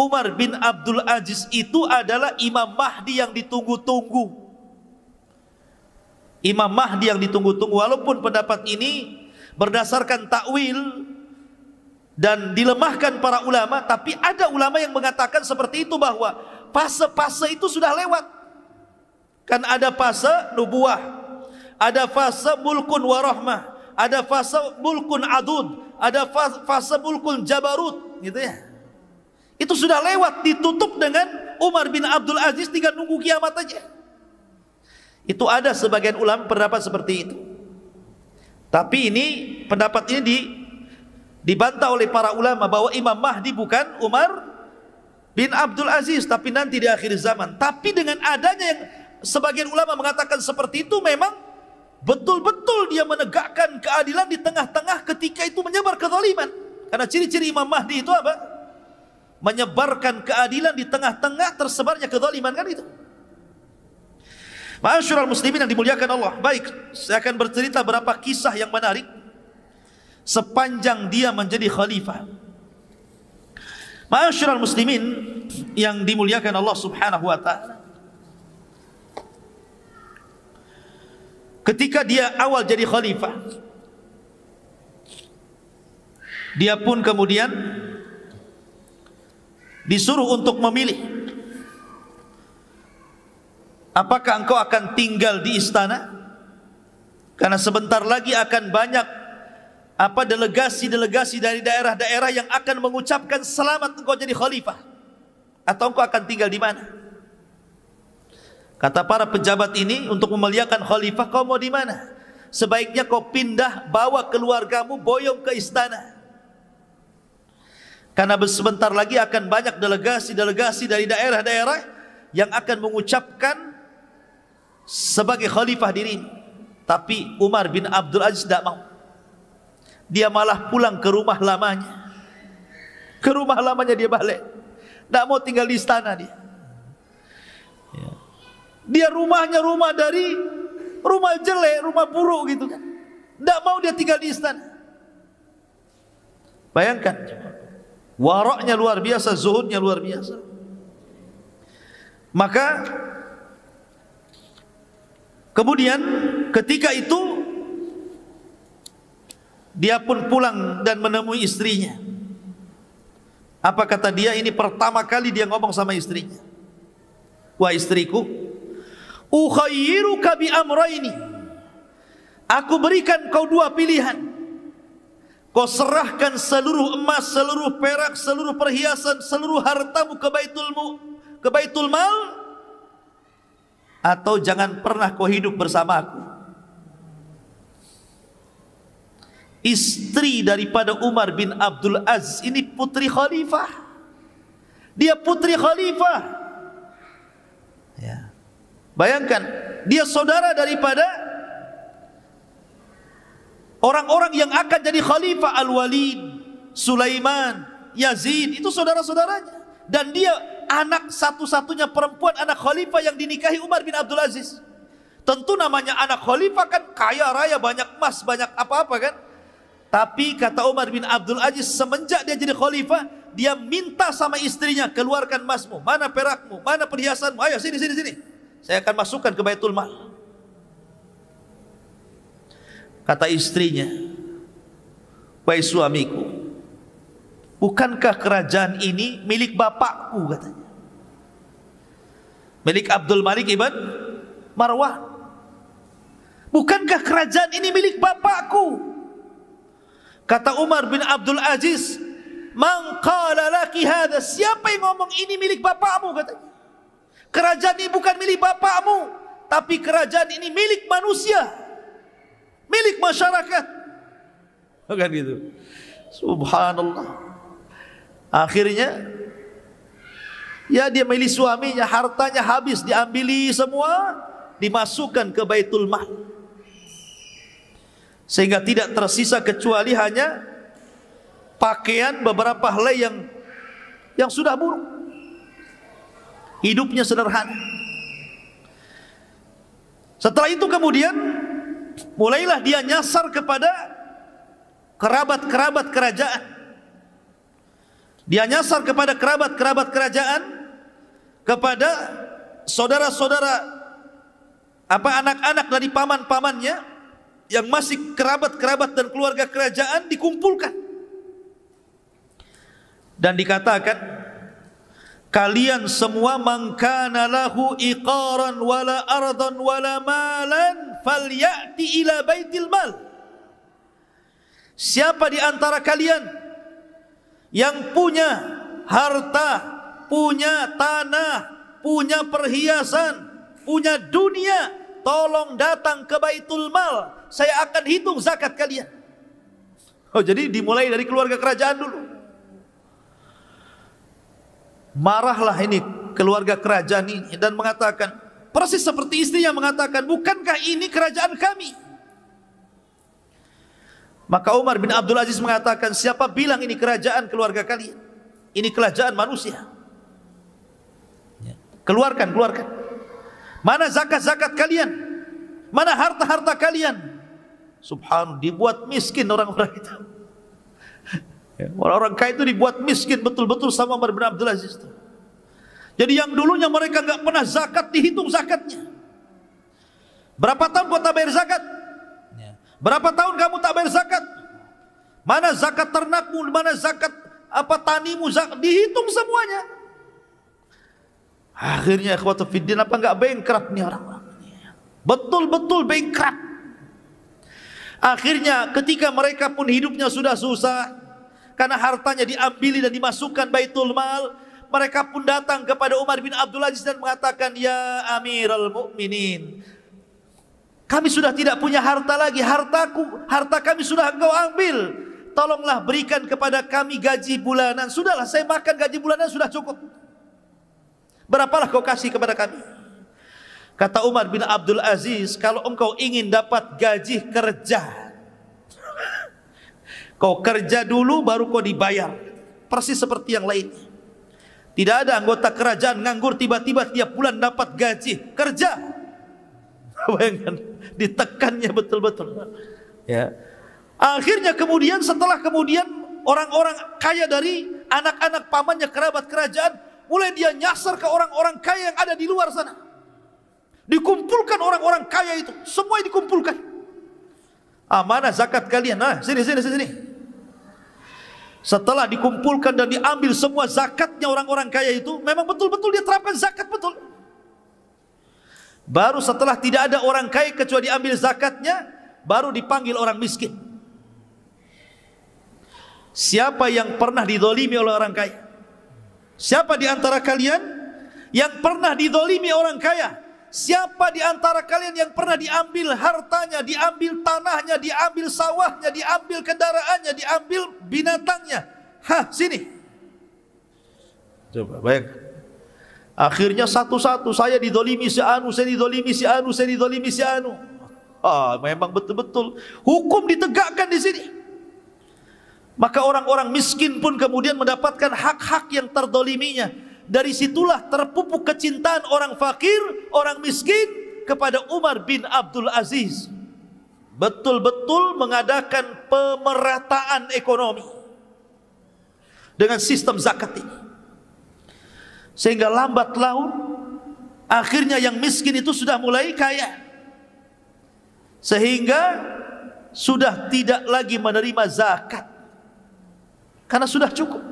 Umar bin Abdul Aziz itu adalah Imam Mahdi yang ditunggu-tunggu. Imam Mahdi yang ditunggu-tunggu walaupun pendapat ini berdasarkan takwil dan dilemahkan para ulama tapi ada ulama yang mengatakan seperti itu bahwa fase-fase itu sudah lewat. Kan ada fase nubuah, ada fase mulkun warahmah, ada fase mulkun adud, ada fase mulkun jabarut gitu ya. Itu sudah lewat ditutup dengan Umar bin Abdul Aziz tinggal nunggu kiamat aja. Itu ada sebagian ulama pendapat seperti itu. Tapi ini pendapat ini di, dibantah oleh para ulama bahwa Imam Mahdi bukan Umar bin Abdul Aziz tapi nanti di akhir zaman. Tapi dengan adanya yang sebagian ulama mengatakan seperti itu memang betul-betul dia menegakkan keadilan di tengah-tengah ketika itu menyebar kezaliman. Karena ciri-ciri Imam Mahdi itu apa? menyebarkan keadilan di tengah-tengah tersebarnya kezaliman kan itu. al muslimin yang dimuliakan Allah. Baik, saya akan bercerita berapa kisah yang menarik sepanjang dia menjadi khalifah. al muslimin yang dimuliakan Allah Subhanahu wa taala. Ketika dia awal jadi khalifah, dia pun kemudian disuruh untuk memilih Apakah engkau akan tinggal di istana? Karena sebentar lagi akan banyak apa delegasi-delegasi dari daerah-daerah yang akan mengucapkan selamat engkau jadi khalifah. Atau engkau akan tinggal di mana? Kata para pejabat ini untuk memuliakan khalifah kau mau di mana? Sebaiknya kau pindah bawa keluargamu boyong ke istana. Karena sebentar lagi akan banyak delegasi-delegasi dari daerah-daerah yang akan mengucapkan sebagai khalifah diri. Tapi Umar bin Abdul Aziz tidak mau. Dia malah pulang ke rumah lamanya. Ke rumah lamanya dia balik. Tidak mau tinggal di istana dia. Ya. Dia rumahnya rumah dari rumah jelek, rumah buruk gitu kan. Tidak mau dia tinggal di istana. Bayangkan. Waroknya luar biasa, zuhudnya luar biasa. Maka kemudian ketika itu dia pun pulang dan menemui istrinya. Apa kata dia? Ini pertama kali dia ngomong sama istrinya. Wah istriku, kabi bi amraini. Aku berikan kau dua pilihan. Kau serahkan seluruh emas, seluruh perak, seluruh perhiasan, seluruh hartamu ke baitulmu, ke baitul mal atau jangan pernah kau hidup bersama aku. Istri daripada Umar bin Abdul Aziz ini putri khalifah. Dia putri khalifah. Ya. Bayangkan, dia saudara daripada Orang-orang yang akan jadi khalifah Al-Walid, Sulaiman, Yazid, itu saudara-saudaranya. Dan dia anak satu-satunya perempuan anak khalifah yang dinikahi Umar bin Abdul Aziz. Tentu namanya anak khalifah kan kaya raya, banyak emas, banyak apa-apa kan. Tapi kata Umar bin Abdul Aziz semenjak dia jadi khalifah, dia minta sama istrinya, keluarkan emasmu, mana perakmu, mana perhiasanmu, ayo sini, sini, sini. Saya akan masukkan ke Baitul Mal. Kata istrinya, "Wahai suamiku, bukankah kerajaan ini milik bapakku?" katanya. Milik Abdul Malik ibn Marwah Bukankah kerajaan ini milik bapakku? Kata Umar bin Abdul Aziz, "Man qala laki hadha?" Siapa yang ngomong ini milik bapakmu katanya. Kerajaan ini bukan milik bapakmu, tapi kerajaan ini milik manusia milik masyarakat. Oh, kan gitu. Subhanallah. Akhirnya ya dia milih suaminya, hartanya habis diambili semua, dimasukkan ke Baitul Mal. Sehingga tidak tersisa kecuali hanya pakaian beberapa helai yang yang sudah buruk. Hidupnya sederhana. Setelah itu kemudian mulailah dia nyasar kepada kerabat-kerabat kerajaan. Dia nyasar kepada kerabat-kerabat kerajaan, kepada saudara-saudara apa anak-anak dari paman-pamannya yang masih kerabat-kerabat dan keluarga kerajaan dikumpulkan. Dan dikatakan kalian semua mangkana lahu iqaran wala ardan wala malan falyati ila baitil mal. Siapa di antara kalian yang punya harta, punya tanah, punya perhiasan, punya dunia, tolong datang ke Baitul Mal. Saya akan hitung zakat kalian. Oh, jadi dimulai dari keluarga kerajaan dulu. Marahlah ini keluarga kerajaan ini dan mengatakan, Persis seperti istrinya mengatakan, bukankah ini kerajaan kami? Maka Umar bin Abdul Aziz mengatakan, siapa bilang ini kerajaan keluarga kalian? Ini kerajaan manusia. Ya. Keluarkan, keluarkan. Mana zakat-zakat kalian? Mana harta-harta kalian? Subhanallah, dibuat miskin orang-orang itu. *laughs* Ya, orang-orang kaya itu dibuat miskin betul-betul sama Umar bin Abdul Aziz itu. Jadi yang dulunya mereka nggak pernah zakat dihitung zakatnya. Berapa tahun kau tak bayar zakat? Ya. Berapa tahun kamu tak bayar zakat? Mana zakat ternakmu, mana zakat apa tanimu, zakat, dihitung semuanya. Akhirnya ikhwatu fiddin apa nggak bankrupt nih orang-orang Betul-betul bankrupt. Akhirnya ketika mereka pun hidupnya sudah susah karena hartanya diambil dan dimasukkan baitul mal, mereka pun datang kepada Umar bin Abdul Aziz dan mengatakan, "Ya Amirul Mukminin, kami sudah tidak punya harta lagi, hartaku, harta kami sudah engkau ambil. Tolonglah berikan kepada kami gaji bulanan. Sudahlah, saya makan gaji bulanan sudah cukup. Berapalah kau kasih kepada kami?" Kata Umar bin Abdul Aziz, kalau engkau ingin dapat gaji kerja, kau kerja dulu baru kau dibayar. Persis seperti yang lainnya. Tidak ada anggota kerajaan nganggur tiba-tiba tiap bulan dapat gaji kerja. *laughs* Bayangkan ditekannya betul-betul. Ya. Akhirnya kemudian setelah kemudian orang-orang kaya dari anak-anak pamannya kerabat kerajaan mulai dia nyasar ke orang-orang kaya yang ada di luar sana. Dikumpulkan orang-orang kaya itu, semua dikumpulkan. Amanah zakat kalian, nah sini sini. sini. Setelah dikumpulkan dan diambil semua zakatnya orang-orang kaya itu, memang betul-betul dia terapkan zakat betul. Baru setelah tidak ada orang kaya kecuali diambil zakatnya, baru dipanggil orang miskin. Siapa yang pernah didolimi oleh orang kaya? Siapa di antara kalian yang pernah didolimi orang kaya? siapa di antara kalian yang pernah diambil hartanya, diambil tanahnya, diambil sawahnya, diambil kendaraannya, diambil binatangnya? Hah, sini. Coba bayang. Akhirnya satu-satu saya didolimi si Anu, saya didolimi si Anu, saya didolimi si Anu. Ah, memang betul-betul hukum ditegakkan di sini. Maka orang-orang miskin pun kemudian mendapatkan hak-hak yang terdoliminya. Dari situlah terpupuk kecintaan orang fakir, orang miskin kepada Umar bin Abdul Aziz. Betul-betul mengadakan pemerataan ekonomi dengan sistem zakat ini. Sehingga lambat laun akhirnya yang miskin itu sudah mulai kaya. Sehingga sudah tidak lagi menerima zakat. Karena sudah cukup.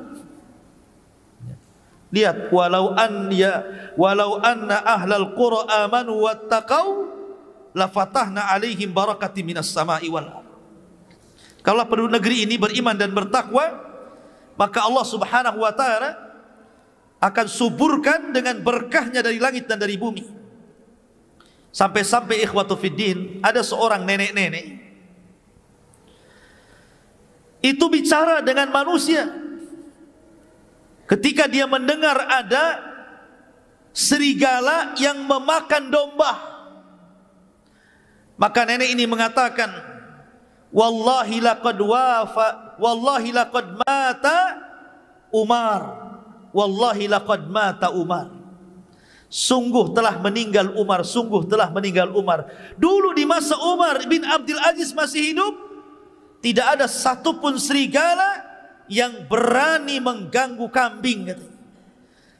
Lihat walau an ya walau anna ahlal qura amanu wattaqau la fatahna alaihim barakati minas sama'i wal Kalau penduduk negeri ini beriman dan bertakwa, maka Allah Subhanahu wa taala akan suburkan dengan berkahnya dari langit dan dari bumi. Sampai-sampai ikhwatu fiddin, ada seorang nenek-nenek itu bicara dengan manusia Ketika dia mendengar ada serigala yang memakan domba. Maka nenek ini mengatakan, "Wallahi laqad wafa, wallahi laqad mata Umar. Wallahi laqad mata Umar." Sungguh telah meninggal Umar, sungguh telah meninggal Umar. Dulu di masa Umar bin Abdul Aziz masih hidup, tidak ada satupun serigala yang berani mengganggu kambing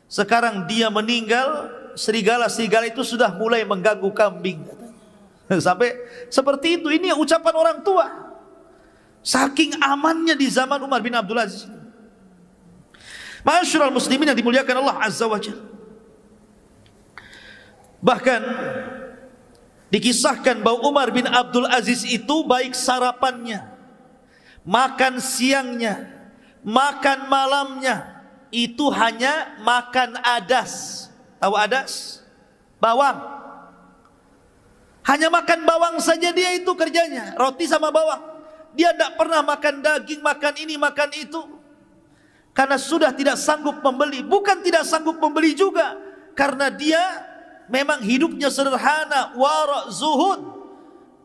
Sekarang dia meninggal, serigala-serigala itu sudah mulai mengganggu kambing *laughs* Sampai seperti itu, ini ucapan orang tua. Saking amannya di zaman Umar bin Abdul Aziz. Masyurul muslimin yang dimuliakan Allah Azza wa Jal. Bahkan dikisahkan bahwa Umar bin Abdul Aziz itu baik sarapannya, makan siangnya, makan malamnya itu hanya makan adas. Tahu adas? Bawang. Hanya makan bawang saja dia itu kerjanya, roti sama bawang. Dia tidak pernah makan daging, makan ini, makan itu. Karena sudah tidak sanggup membeli, bukan tidak sanggup membeli juga, karena dia memang hidupnya sederhana, warak zuhud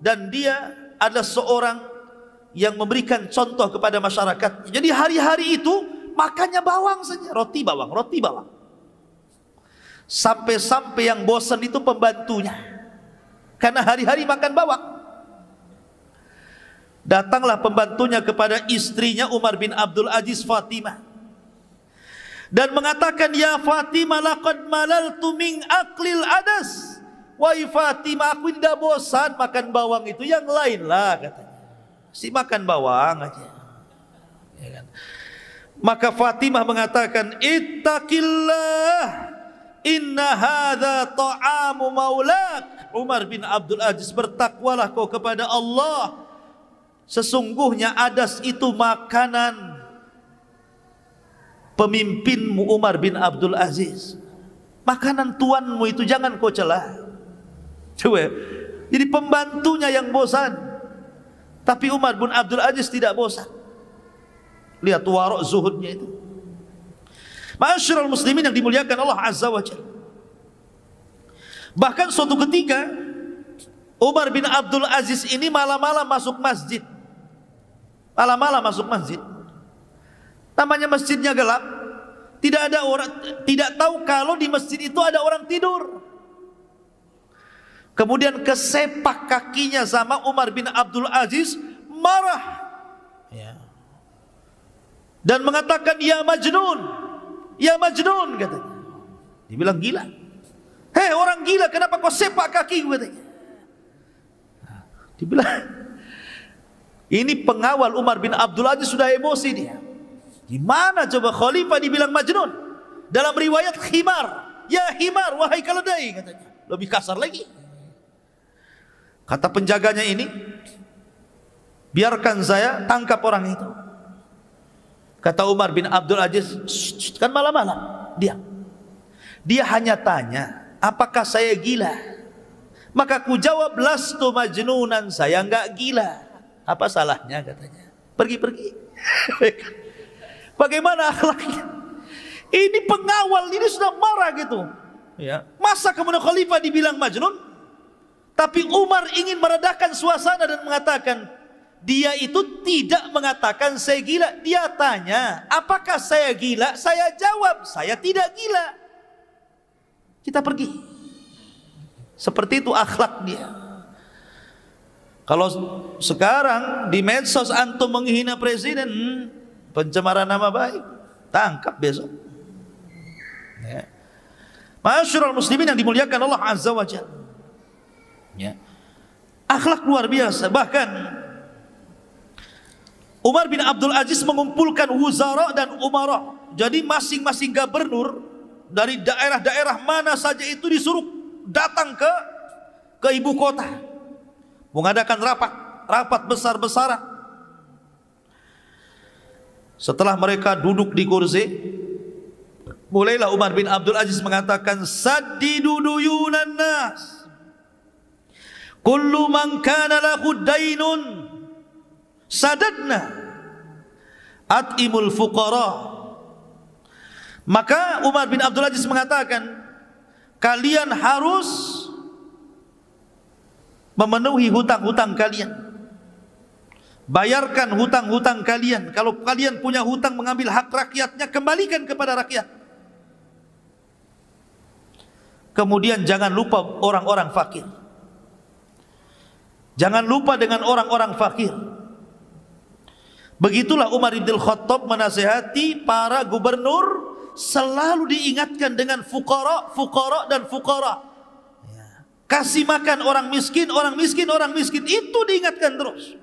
dan dia adalah seorang yang memberikan contoh kepada masyarakat. Jadi hari-hari itu makannya bawang saja, roti bawang, roti bawang. Sampai-sampai yang bosan itu pembantunya. Karena hari-hari makan bawang. Datanglah pembantunya kepada istrinya Umar bin Abdul Aziz Fatimah dan mengatakan ya Fatimah laqad malal tuming aklil adas. Wahai Fatimah aku tidak bosan makan bawang itu yang lain lah kata si makan bawang aja. Ya kan? Maka Fatimah mengatakan, "Ittaqillah, inna hadza ta'amu maulak." Umar bin Abdul Aziz bertakwalah kau kepada Allah. Sesungguhnya adas itu makanan pemimpinmu Umar bin Abdul Aziz. Makanan tuanmu itu jangan kau celah. Coba. Ya. Jadi pembantunya yang bosan. Tapi Umar bin Abdul Aziz tidak bosan. Lihat warok zuhudnya itu. Ma'asyiral muslimin yang dimuliakan Allah Azza wa Jalla. Bahkan suatu ketika Umar bin Abdul Aziz ini malam-malam masuk masjid. Malam-malam masuk masjid. Namanya masjidnya gelap. Tidak ada orang tidak tahu kalau di masjid itu ada orang tidur. Kemudian kesepak kakinya sama Umar bin Abdul Aziz marah ya. dan mengatakan ya Majnun, ya Majnun katanya. Dibilang gila. Hei orang gila kenapa kau sepak kaki katanya. Dibilang *laughs* ini pengawal Umar bin Abdul Aziz sudah emosi dia. Gimana coba khalifah dibilang Majnun? Dalam riwayat khimar, ya khimar, wahai keledai katanya. Lebih kasar lagi. Kata penjaganya ini, biarkan saya tangkap orang itu. Kata Umar bin Abdul Aziz, kan malam-malam, dia. Dia hanya tanya, apakah saya gila? Maka ku jawab, lastu majnunan, saya enggak gila. Apa salahnya katanya? Pergi-pergi. *laughs* Bagaimana akhlaknya? Ini pengawal, ini sudah marah gitu. Ya. Masa kemudian khalifah dibilang majnun? Tapi Umar ingin meredakan suasana dan mengatakan, dia itu tidak mengatakan saya gila. Dia tanya, apakah saya gila? Saya jawab, saya tidak gila. Kita pergi. Seperti itu akhlak dia. Kalau sekarang di medsos antum menghina presiden, hmm, pencemaran nama baik, tangkap besok. Ya. Masyurul muslimin yang dimuliakan Allah Azza wa Jalla ya. Akhlak luar biasa bahkan Umar bin Abdul Aziz mengumpulkan wuzara dan umara. Jadi masing-masing gubernur dari daerah-daerah mana saja itu disuruh datang ke ke ibu kota. Mengadakan rapat, rapat besar-besaran. Setelah mereka duduk di kursi, mulailah Umar bin Abdul Aziz mengatakan, "Saddidu duyunan nas." Kullu man kana lahu dainun sadadna at'imul fuqara. Maka Umar bin Abdul Aziz mengatakan, kalian harus memenuhi hutang-hutang kalian. Bayarkan hutang-hutang kalian. Kalau kalian punya hutang mengambil hak rakyatnya, kembalikan kepada rakyat. Kemudian jangan lupa orang-orang fakir. Jangan lupa dengan orang-orang fakir. Begitulah Umar bin Khattab menasehati para gubernur selalu diingatkan dengan fukara, fukara dan fukara. Ya. Kasih makan orang miskin, orang miskin, orang miskin itu diingatkan terus.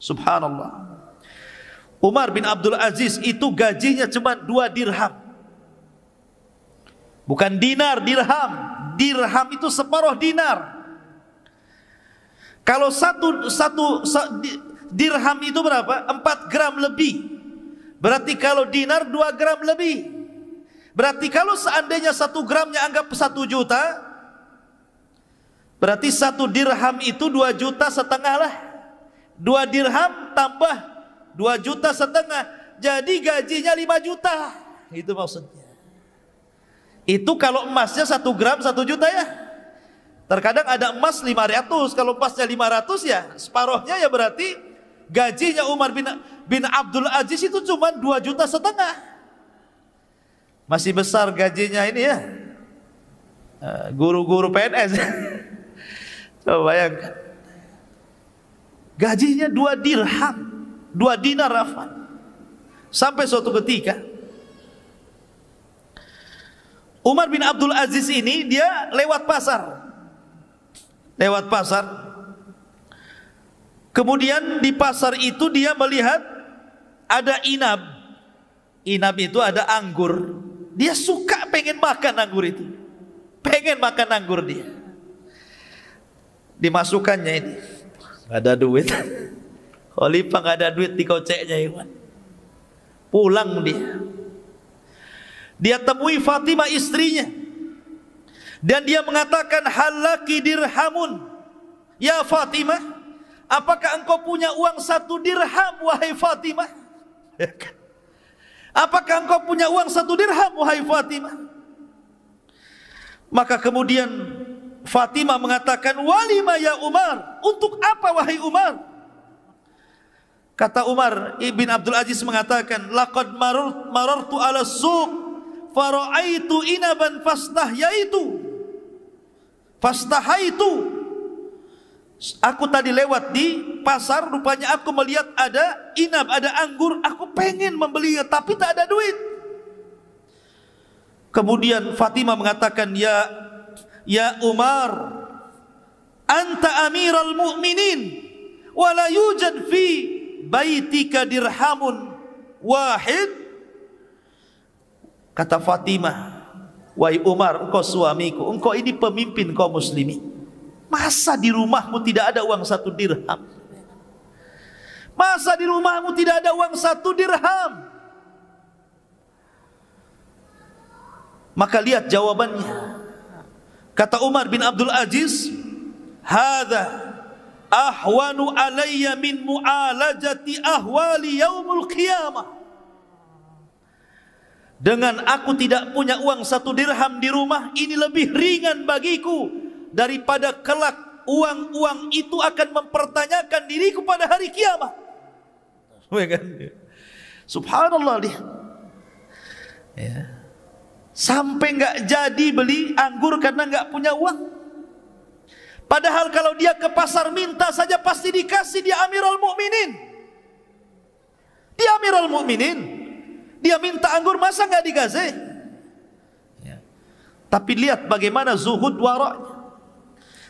Subhanallah. Umar bin Abdul Aziz itu gajinya cuma dua dirham. Bukan dinar, dirham. Dirham itu separuh dinar. Kalau satu satu, satu dirham itu berapa? Empat gram lebih. Berarti kalau dinar dua gram lebih. Berarti kalau seandainya satu gramnya anggap satu juta, berarti satu dirham itu dua juta setengah lah. Dua dirham tambah dua juta setengah. Jadi gajinya lima juta. Itu maksudnya. Itu kalau emasnya satu gram satu juta ya. Terkadang ada emas 500, kalau emasnya 500 ya separohnya ya berarti gajinya Umar bin, bin Abdul Aziz itu cuma 2 juta setengah. Masih besar gajinya ini ya. Eh, guru-guru PNS. *laughs* Coba bayangkan. Gajinya 2 dirham, 2 dinar rafan. Sampai suatu ketika Umar bin Abdul Aziz ini dia lewat pasar lewat pasar. Kemudian di pasar itu dia melihat ada inab. Inab itu ada anggur. Dia suka pengen makan anggur itu. Pengen makan anggur dia. Dimasukkannya ini. Gak ada duit. *laughs* Khalifah gak ada duit di koceknya Iwan. Pulang dia. Dia temui Fatimah istrinya. Dan dia mengatakan halaki dirhamun. Ya Fatimah, apakah engkau punya uang satu dirham wahai Fatimah? Ya kan? Apakah engkau punya uang satu dirham wahai Fatimah? Maka kemudian Fatimah mengatakan walima ya Umar untuk apa wahai Umar kata Umar ibn Abdul Aziz mengatakan laqad marartu ala suq faraitu inaban fastahyaitu itu, Aku tadi lewat di pasar, rupanya aku melihat ada inab, ada anggur. Aku pengen membelinya, tapi tak ada duit. Kemudian Fatimah mengatakan, Ya, ya Umar, anta amiral mu'minin, wala yujad fi baitika dirhamun wahid. Kata Fatimah, Wahai Umar, engkau suamiku, engkau ini pemimpin kaum muslimin. Masa di rumahmu tidak ada uang satu dirham? Masa di rumahmu tidak ada uang satu dirham? Maka lihat jawabannya. Kata Umar bin Abdul Aziz, "Hadza ahwanu alayya min mu'alajati ahwali yaumul qiyamah." Dengan aku tidak punya uang satu dirham di rumah, ini lebih ringan bagiku daripada kelak uang-uang itu akan mempertanyakan diriku pada hari kiamat. *laughs* Ya kan? Subhanallah lihat. Ya. Sampai nggak jadi beli anggur karena nggak punya uang. Padahal kalau dia ke pasar minta saja pasti dikasih dia Amirul Mukminin. Dia Amirul Mukminin. Dia minta anggur masa nggak dikasih? Ya. Tapi lihat bagaimana zuhud waroknya.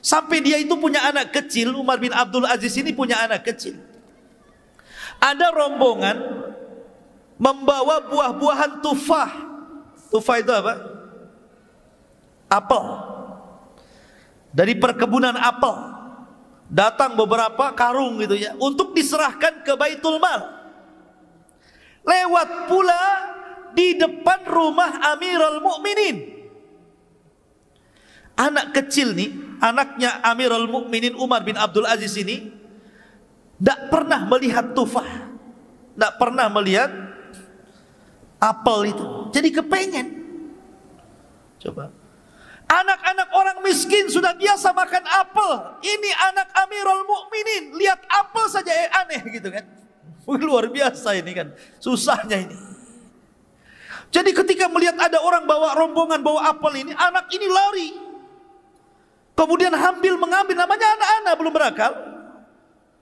Sampai dia itu punya anak kecil, Umar bin Abdul Aziz ini punya anak kecil. Ada rombongan membawa buah-buahan tufah. Tufah itu apa? Apel. Dari perkebunan apel. Datang beberapa karung gitu ya untuk diserahkan ke Baitul Mal. Lewat pula di depan rumah Amirul Mukminin. Anak kecil nih, anaknya Amirul Mukminin Umar bin Abdul Aziz ini tidak pernah melihat tufah, tidak pernah melihat apel itu. Jadi kepengen. Coba. Anak-anak orang miskin sudah biasa makan apel. Ini anak Amirul Mukminin lihat apel saja eh aneh gitu kan. Wih, luar biasa ini kan. Susahnya ini. Jadi ketika melihat ada orang bawa rombongan, bawa apel ini, anak ini lari. Kemudian hampir mengambil, namanya anak-anak belum berakal.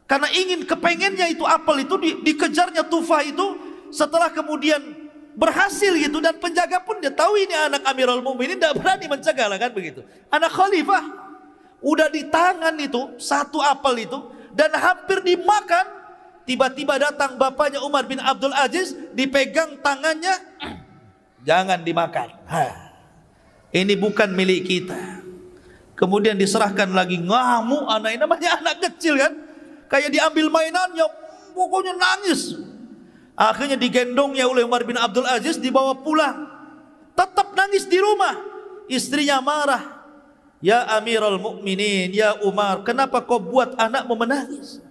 Karena ingin kepengennya itu apel itu di, dikejarnya tufah itu setelah kemudian berhasil gitu dan penjaga pun dia tahu ini anak Amirul Mukminin tidak berani mencegah lah kan begitu. Anak Khalifah udah di tangan itu satu apel itu dan hampir dimakan Tiba-tiba datang bapaknya Umar bin Abdul Aziz, dipegang tangannya, jangan dimakan. Hah. Ini bukan milik kita. Kemudian diserahkan lagi ngamu anak ini namanya *laughs* anak kecil kan. Kayak diambil mainannya, pokoknya nangis. Akhirnya digendongnya oleh Umar bin Abdul Aziz dibawa pulang. Tetap nangis di rumah. Istrinya marah. Ya Amirul Mukminin, ya Umar, kenapa kau buat anakmu menangis?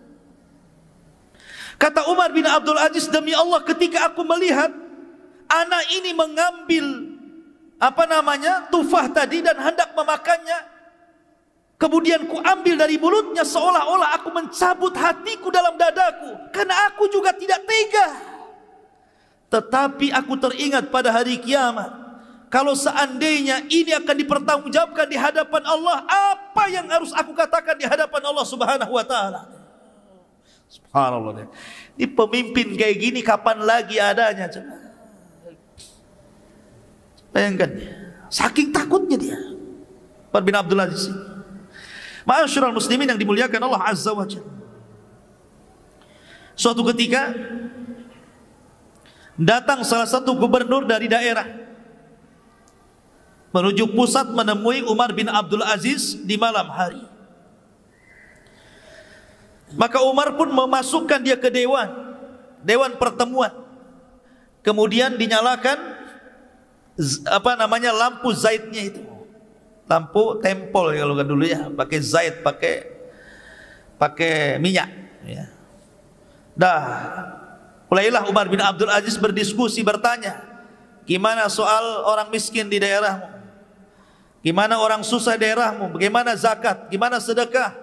Kata Umar bin Abdul Aziz, demi Allah ketika aku melihat anak ini mengambil apa namanya tufah tadi dan hendak memakannya, kemudian ku ambil dari mulutnya seolah-olah aku mencabut hatiku dalam dadaku karena aku juga tidak tega. Tetapi aku teringat pada hari kiamat kalau seandainya ini akan dipertanggungjawabkan di hadapan Allah, apa yang harus aku katakan di hadapan Allah Subhanahu wa taala? Subhanallah. Ini pemimpin kayak gini kapan lagi adanya? Coba. Bayangkan. Saking takutnya dia. Umar bin Abdul Aziz. Ma'asyiral muslimin yang dimuliakan Allah Azza wa Jalla. Suatu ketika datang salah satu gubernur dari daerah menuju pusat menemui Umar bin Abdul Aziz di malam hari. Maka Umar pun memasukkan dia ke dewan, dewan pertemuan. Kemudian dinyalakan apa namanya lampu zaitnya itu. Lampu tempol ya kalau dulu ya, pakai zait, pakai pakai minyak ya. Dah. Mulailah Umar bin Abdul Aziz berdiskusi bertanya, gimana soal orang miskin di daerahmu? Gimana orang susah daerahmu? Bagaimana zakat? Gimana sedekah?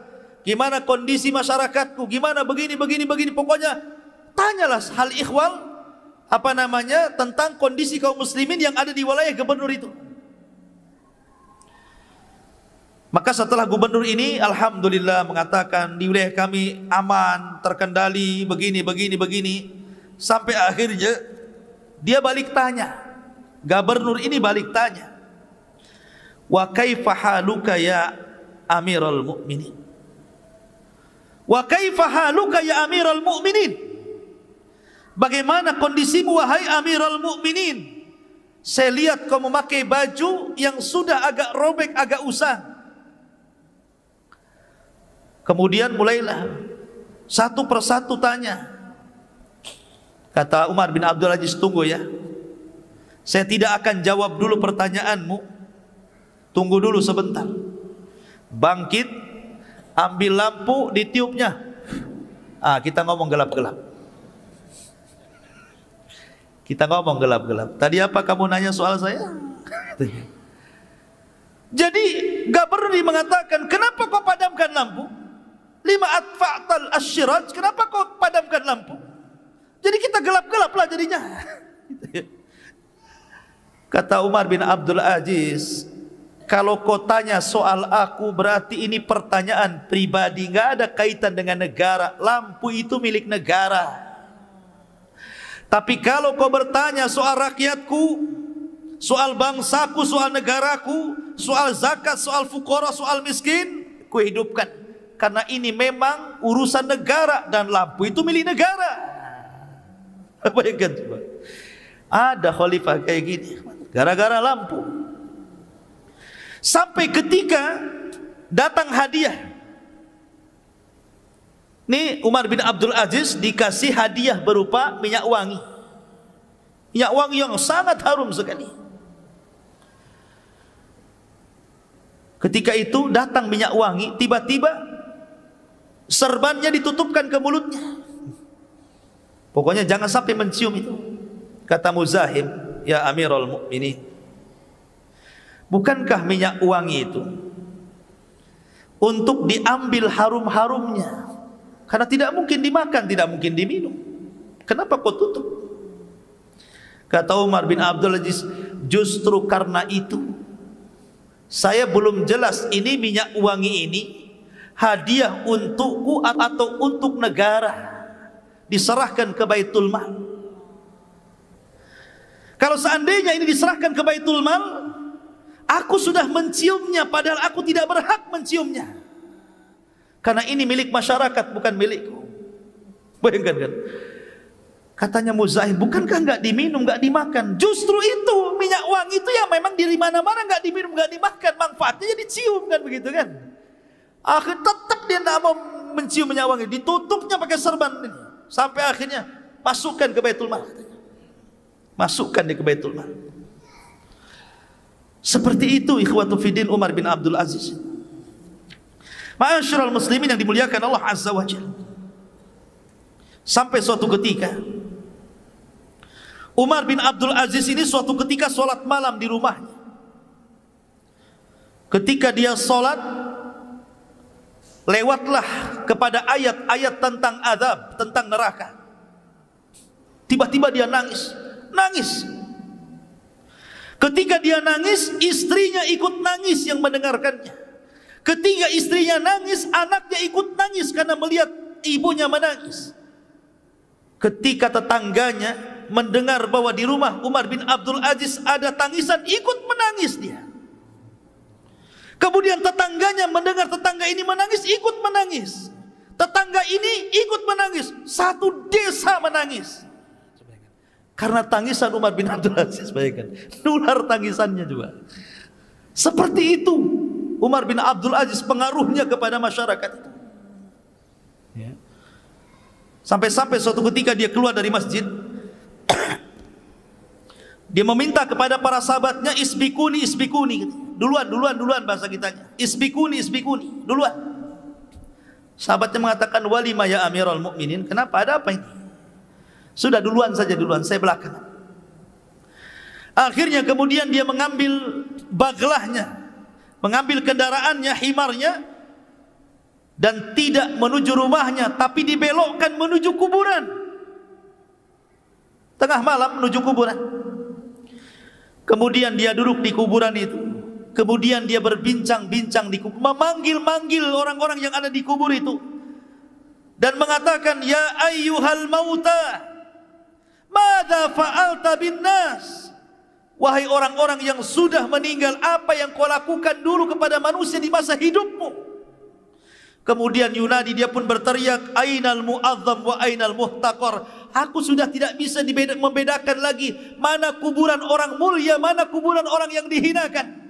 gimana kondisi masyarakatku, gimana begini, begini, begini. Pokoknya tanyalah hal ikhwal, apa namanya, tentang kondisi kaum muslimin yang ada di wilayah gubernur itu. Maka setelah gubernur ini Alhamdulillah mengatakan di wilayah kami aman, terkendali, begini, begini, begini. Sampai akhirnya dia balik tanya. Gubernur ini balik tanya. Wa kaifa haluka ya Amirul Mukminin? Wa kaifa haluka ya Amirul mu'minin. Bagaimana kondisimu wahai Amirul mu'minin? Saya lihat kau memakai baju yang sudah agak robek, agak usang. Kemudian mulailah satu persatu tanya. Kata Umar bin Abdul Aziz tunggu ya. Saya tidak akan jawab dulu pertanyaanmu. Tunggu dulu sebentar. Bangkit ambil lampu ditiupnya. Ah, kita ngomong gelap-gelap. Kita ngomong gelap-gelap. Tadi apa kamu nanya soal saya? Jadi gak di mengatakan kenapa kau padamkan lampu? Lima atfa'tal asyiraj, kenapa kau padamkan lampu? Jadi kita gelap-gelap lah jadinya. *laughs* Kata Umar bin Abdul Aziz, kalau kau tanya soal aku berarti ini pertanyaan pribadi nggak ada kaitan dengan negara. Lampu itu milik negara. Tapi kalau kau bertanya soal rakyatku, soal bangsaku, soal negaraku, soal zakat, soal fukoro, soal miskin, ku hidupkan. Karena ini memang urusan negara dan lampu itu milik negara. *laughs* Bayangkan coba. Ada khalifah kayak gini, gara-gara lampu. Sampai ketika datang hadiah. Ini Umar bin Abdul Aziz dikasih hadiah berupa minyak wangi. Minyak wangi yang sangat harum sekali. Ketika itu datang minyak wangi, tiba-tiba serbannya ditutupkan ke mulutnya. Pokoknya jangan sampai mencium itu. Kata Muzahim, ya Amirul Mukminin, Bukankah minyak wangi itu untuk diambil harum-harumnya? Karena tidak mungkin dimakan, tidak mungkin diminum. Kenapa kau tutup? Kata Umar bin Abdul Aziz, justru karena itu saya belum jelas ini minyak wangi ini hadiah untukku atau untuk negara diserahkan ke Baitul Mal. Kalau seandainya ini diserahkan ke Baitul Mal, Aku sudah menciumnya padahal aku tidak berhak menciumnya. Karena ini milik masyarakat bukan milikku. Bayangkan kan. Katanya Muzahim, bukankah nggak diminum, nggak dimakan? Justru itu minyak wangi itu yang memang dari mana-mana nggak diminum, nggak dimakan, manfaatnya jadi cium kan begitu kan? Akhirnya tetap dia tidak mau mencium minyak wangi, ditutupnya pakai serban ini. Sampai akhirnya masukkan ke Baitul Mal. Masukkan dia ke Baitul Mal. Seperti itu ikhwatu fidin Umar bin Abdul Aziz. Ma'asyiral muslimin yang dimuliakan Allah Azza wa Jalla. Sampai suatu ketika Umar bin Abdul Aziz ini suatu ketika sholat malam di rumahnya. Ketika dia sholat Lewatlah kepada ayat-ayat tentang azab Tentang neraka Tiba-tiba dia nangis Nangis Ketika dia nangis, istrinya ikut nangis yang mendengarkannya. Ketika istrinya nangis, anaknya ikut nangis karena melihat ibunya menangis. Ketika tetangganya mendengar bahwa di rumah Umar bin Abdul Aziz ada tangisan, ikut menangis dia. Kemudian tetangganya mendengar tetangga ini menangis, ikut menangis. Tetangga ini ikut menangis. Satu desa menangis. Karena tangisan Umar bin Abdul *laughs* Aziz bayangkan, nular tangisannya juga. Seperti itu Umar bin Abdul Aziz pengaruhnya kepada masyarakat itu. Ya. Sampai-sampai suatu ketika dia keluar dari masjid, *coughs* dia meminta kepada para sahabatnya isbikuni isbikuni. Duluan, duluan, duluan bahasa kitanya. Isbikuni isbikuni, duluan. Sahabatnya mengatakan walima ya Amirul Mukminin, kenapa ada apa ini? Sudah duluan saja duluan, saya belakang. Akhirnya kemudian dia mengambil baglahnya, mengambil kendaraannya, himarnya dan tidak menuju rumahnya tapi dibelokkan menuju kuburan. Tengah malam menuju kuburan. Kemudian dia duduk di kuburan itu. Kemudian dia berbincang-bincang di kubur, memanggil-manggil orang-orang yang ada di kubur itu dan mengatakan ya ayyuhal mauta Mada fa'alta bin nas? Wahai orang-orang yang sudah meninggal, apa yang kau lakukan dulu kepada manusia di masa hidupmu? Kemudian Yunadi dia pun berteriak, Ainal azam wa ainal muhtakor. Aku sudah tidak bisa membedakan lagi mana kuburan orang mulia, mana kuburan orang yang dihinakan.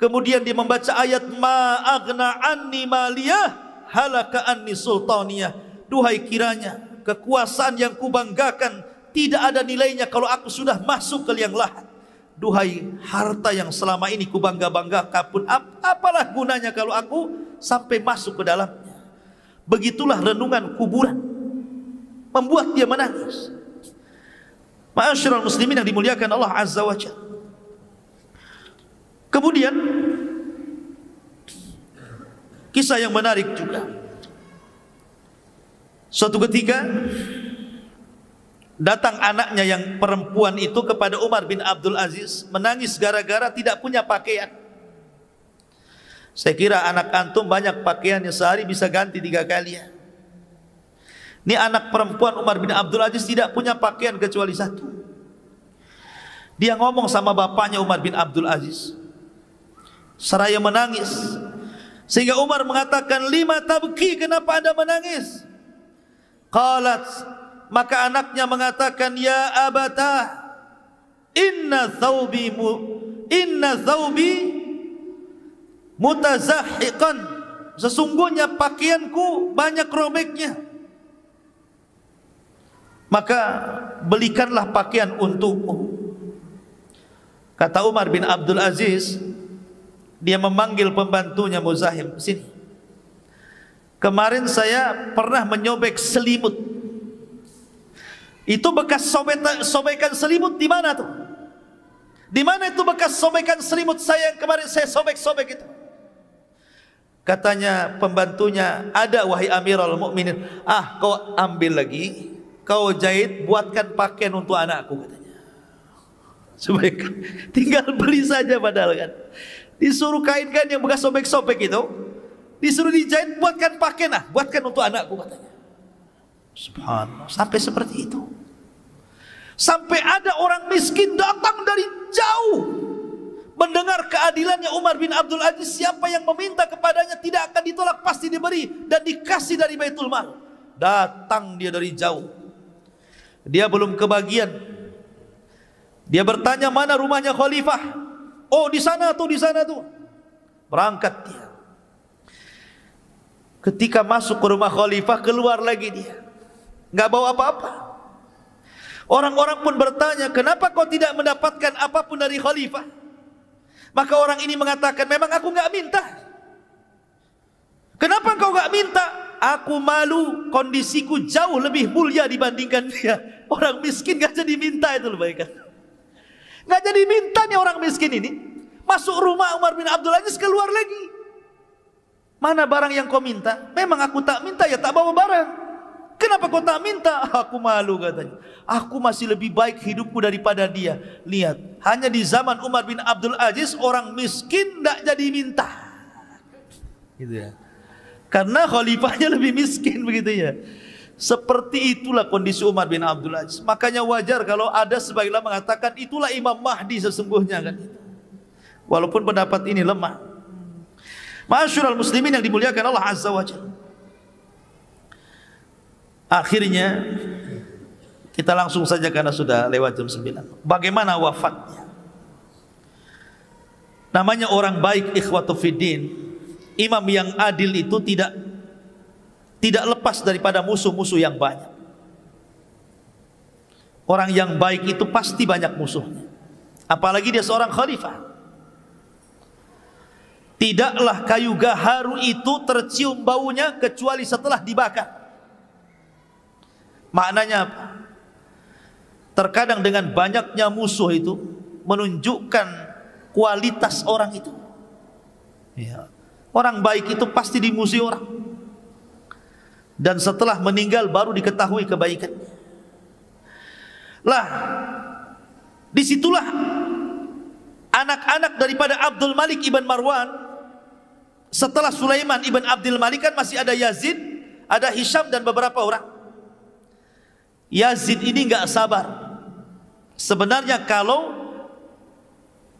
Kemudian dia membaca ayat ma agna anni maliyah halaka anni sultaniyah. Duhai kiranya kekuasaan yang kubanggakan tidak ada nilainya kalau aku sudah masuk ke liang lahat. Duhai harta yang selama ini ku bangga-bangga kapun. Ap apalah gunanya kalau aku sampai masuk ke dalamnya. Begitulah renungan kuburan. Membuat dia menangis. Ma'asyiral muslimin yang dimuliakan Allah Azza wa Jalla. Kemudian kisah yang menarik juga. Suatu ketika Datang anaknya yang perempuan itu kepada Umar bin Abdul Aziz menangis gara-gara tidak punya pakaian. Saya kira anak antum banyak pakaiannya sehari bisa ganti tiga kali ya. Ini anak perempuan Umar bin Abdul Aziz tidak punya pakaian kecuali satu. Dia ngomong sama bapaknya Umar bin Abdul Aziz. Seraya menangis. Sehingga Umar mengatakan, lima tabki kenapa anda menangis? Qalat maka anaknya mengatakan ya abatah inna thawbi mu, inna zaubi, mutazahhiqan sesungguhnya pakaianku banyak robeknya maka belikanlah pakaian untukmu kata Umar bin Abdul Aziz dia memanggil pembantunya Muzahim sini kemarin saya pernah menyobek selimut itu bekas sobekan, sobekan selimut di mana tuh? Di mana itu bekas sobekan selimut saya yang kemarin saya sobek-sobek itu? Katanya pembantunya, ada wahai Amirul Mukminin. Ah, kau ambil lagi, kau jahit, buatkan pakaian untuk anakku katanya. Sobek, *laughs* tinggal beli saja padahal kan. Disuruh kain yang bekas sobek-sobek itu, disuruh dijahit, buatkan pakaian ah, buatkan untuk anakku katanya. Subhanallah. Sampai seperti itu. Sampai ada orang miskin datang dari jauh. Mendengar keadilannya Umar bin Abdul Aziz. Siapa yang meminta kepadanya tidak akan ditolak. Pasti diberi dan dikasih dari Baitul Mal. Datang dia dari jauh. Dia belum kebagian. Dia bertanya mana rumahnya khalifah. Oh di sana tuh, di sana tuh. Berangkat dia. Ketika masuk ke rumah khalifah keluar lagi dia nggak bawa apa-apa. Orang-orang pun bertanya, kenapa kau tidak mendapatkan apapun dari khalifah? Maka orang ini mengatakan, memang aku nggak minta. Kenapa kau nggak minta? Aku malu, kondisiku jauh lebih mulia dibandingkan dia. *laughs* Orang miskin nggak jadi minta itu loh baikkan. Nggak jadi minta nih orang miskin ini. Masuk rumah Umar bin Abdul Aziz keluar lagi. Mana barang yang kau minta? Memang aku tak minta ya tak bawa barang. Kenapa kau tak minta? *laughs* Aku malu katanya. Aku masih lebih baik hidupku daripada dia. Lihat, hanya di zaman Umar bin Abdul Aziz orang miskin tidak jadi minta. Gitu ya. Karena khalifahnya *laughs* lebih miskin begitu ya. Seperti itulah kondisi Umar bin Abdul Aziz. Makanya wajar kalau ada sebagian mengatakan itulah Imam Mahdi sesungguhnya kan. Walaupun pendapat ini lemah. Masyurul muslimin yang dimuliakan Allah Azza wa Jalla. Akhirnya kita langsung saja karena sudah lewat jam 9. Bagaimana wafatnya? Namanya orang baik ikhwatu fiddin. Imam yang adil itu tidak tidak lepas daripada musuh-musuh yang banyak. Orang yang baik itu pasti banyak musuhnya. Apalagi dia seorang khalifah. Tidaklah kayu gaharu itu tercium baunya kecuali setelah dibakar. Maknanya apa? Terkadang dengan banyaknya musuh itu menunjukkan kualitas orang itu. Ya. Orang baik itu pasti dimusuhi orang. Dan setelah meninggal baru diketahui kebaikannya. Lah, disitulah anak-anak daripada Abdul Malik ibn Marwan setelah Sulaiman ibn Abdul Malik kan masih ada Yazid, ada Hisham dan beberapa orang. Yazid ini nggak sabar. Sebenarnya kalau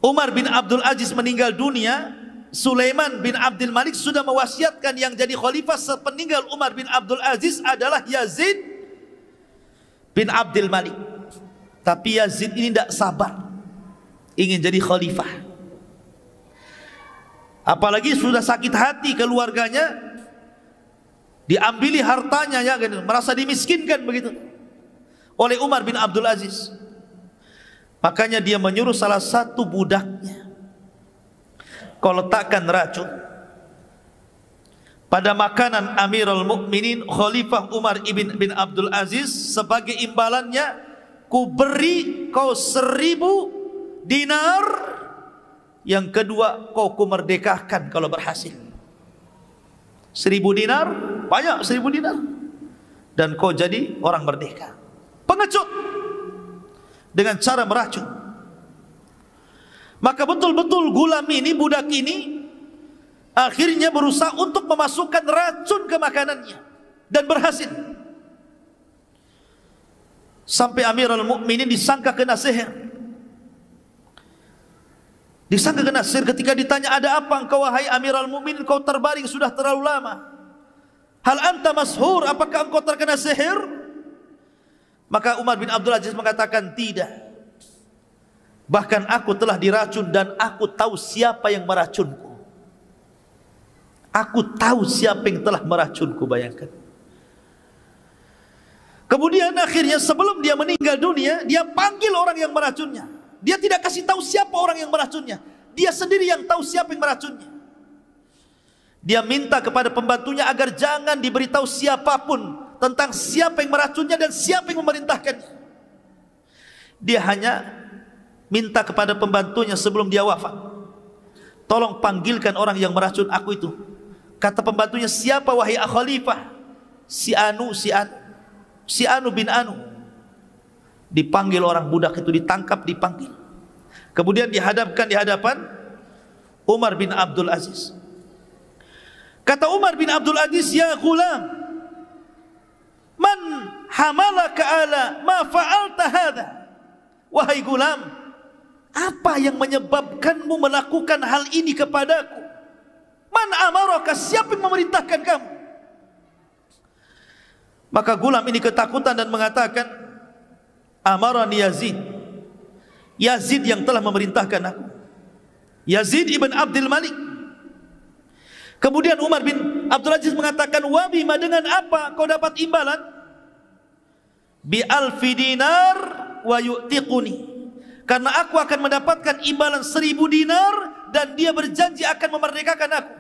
Umar bin Abdul Aziz meninggal dunia, Sulaiman bin Abdul Malik sudah mewasiatkan yang jadi khalifah sepeninggal Umar bin Abdul Aziz adalah Yazid bin Abdul Malik. Tapi Yazid ini tidak sabar ingin jadi khalifah. Apalagi sudah sakit hati keluarganya diambili hartanya ya gitu. merasa dimiskinkan begitu oleh Umar bin Abdul Aziz. Makanya dia menyuruh salah satu budaknya kau letakkan racun pada makanan Amirul Mukminin Khalifah Umar ibn bin Abdul Aziz sebagai imbalannya ku beri kau seribu dinar yang kedua kau ku kalau berhasil seribu dinar banyak seribu dinar dan kau jadi orang merdeka pengecut dengan cara meracun. Maka betul-betul gulam ini, budak ini akhirnya berusaha untuk memasukkan racun ke makanannya dan berhasil. Sampai Amirul Muminin disangka kena sihir. Disangka kena sihir ketika ditanya ada apa engkau wahai Amirul Mukminin kau terbaring sudah terlalu lama. Hal anta mashur apakah engkau terkena sihir? Maka Umar bin Abdul Aziz mengatakan tidak. Bahkan aku telah diracun dan aku tahu siapa yang meracunku. Aku tahu siapa yang telah meracunku, bayangkan. Kemudian akhirnya sebelum dia meninggal dunia, dia panggil orang yang meracunnya. Dia tidak kasih tahu siapa orang yang meracunnya. Dia sendiri yang tahu siapa yang meracunnya. Dia minta kepada pembantunya agar jangan diberitahu siapapun tentang siapa yang meracunnya dan siapa yang memerintahkannya. Dia hanya minta kepada pembantunya sebelum dia wafat. Tolong panggilkan orang yang meracun aku itu. Kata pembantunya, siapa wahai khalifah? Si Anu, si Anu. Si Anu bin Anu. Dipanggil orang budak itu, ditangkap, dipanggil. Kemudian dihadapkan di hadapan Umar bin Abdul Aziz. Kata Umar bin Abdul Aziz, "Ya gulam, Man hamalaka ala ma fa'alta hadha? Wahai gulam, apa yang menyebabkanmu melakukan hal ini kepadaku? Man amaraka? Siapa yang memerintahkan kamu? Maka gulam ini ketakutan dan mengatakan, Amarani Yazid. Yazid yang telah memerintahkan aku. Yazid ibn Abdul Malik Kemudian Umar bin Abdul Aziz mengatakan, "Wabima dengan apa kau dapat imbalan?" Bi alfi dinar wa yu'tiquni. Karena aku akan mendapatkan imbalan seribu dinar dan dia berjanji akan memerdekakan aku.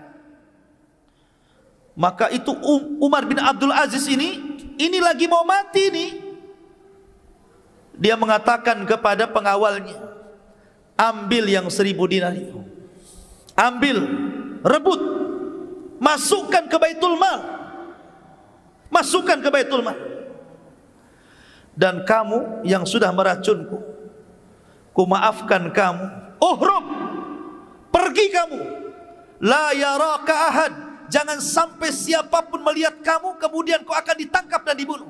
Maka itu um, Umar bin Abdul Aziz ini, ini lagi mau mati nih. Dia mengatakan kepada pengawalnya, ambil yang seribu dinar itu. Ambil, rebut masukkan ke Baitul Mal. Masukkan ke Baitul Mal. Dan kamu yang sudah meracunku, ku maafkan kamu. Uhrum, oh pergi kamu. La yaraka ahad. Jangan sampai siapapun melihat kamu, kemudian kau akan ditangkap dan dibunuh.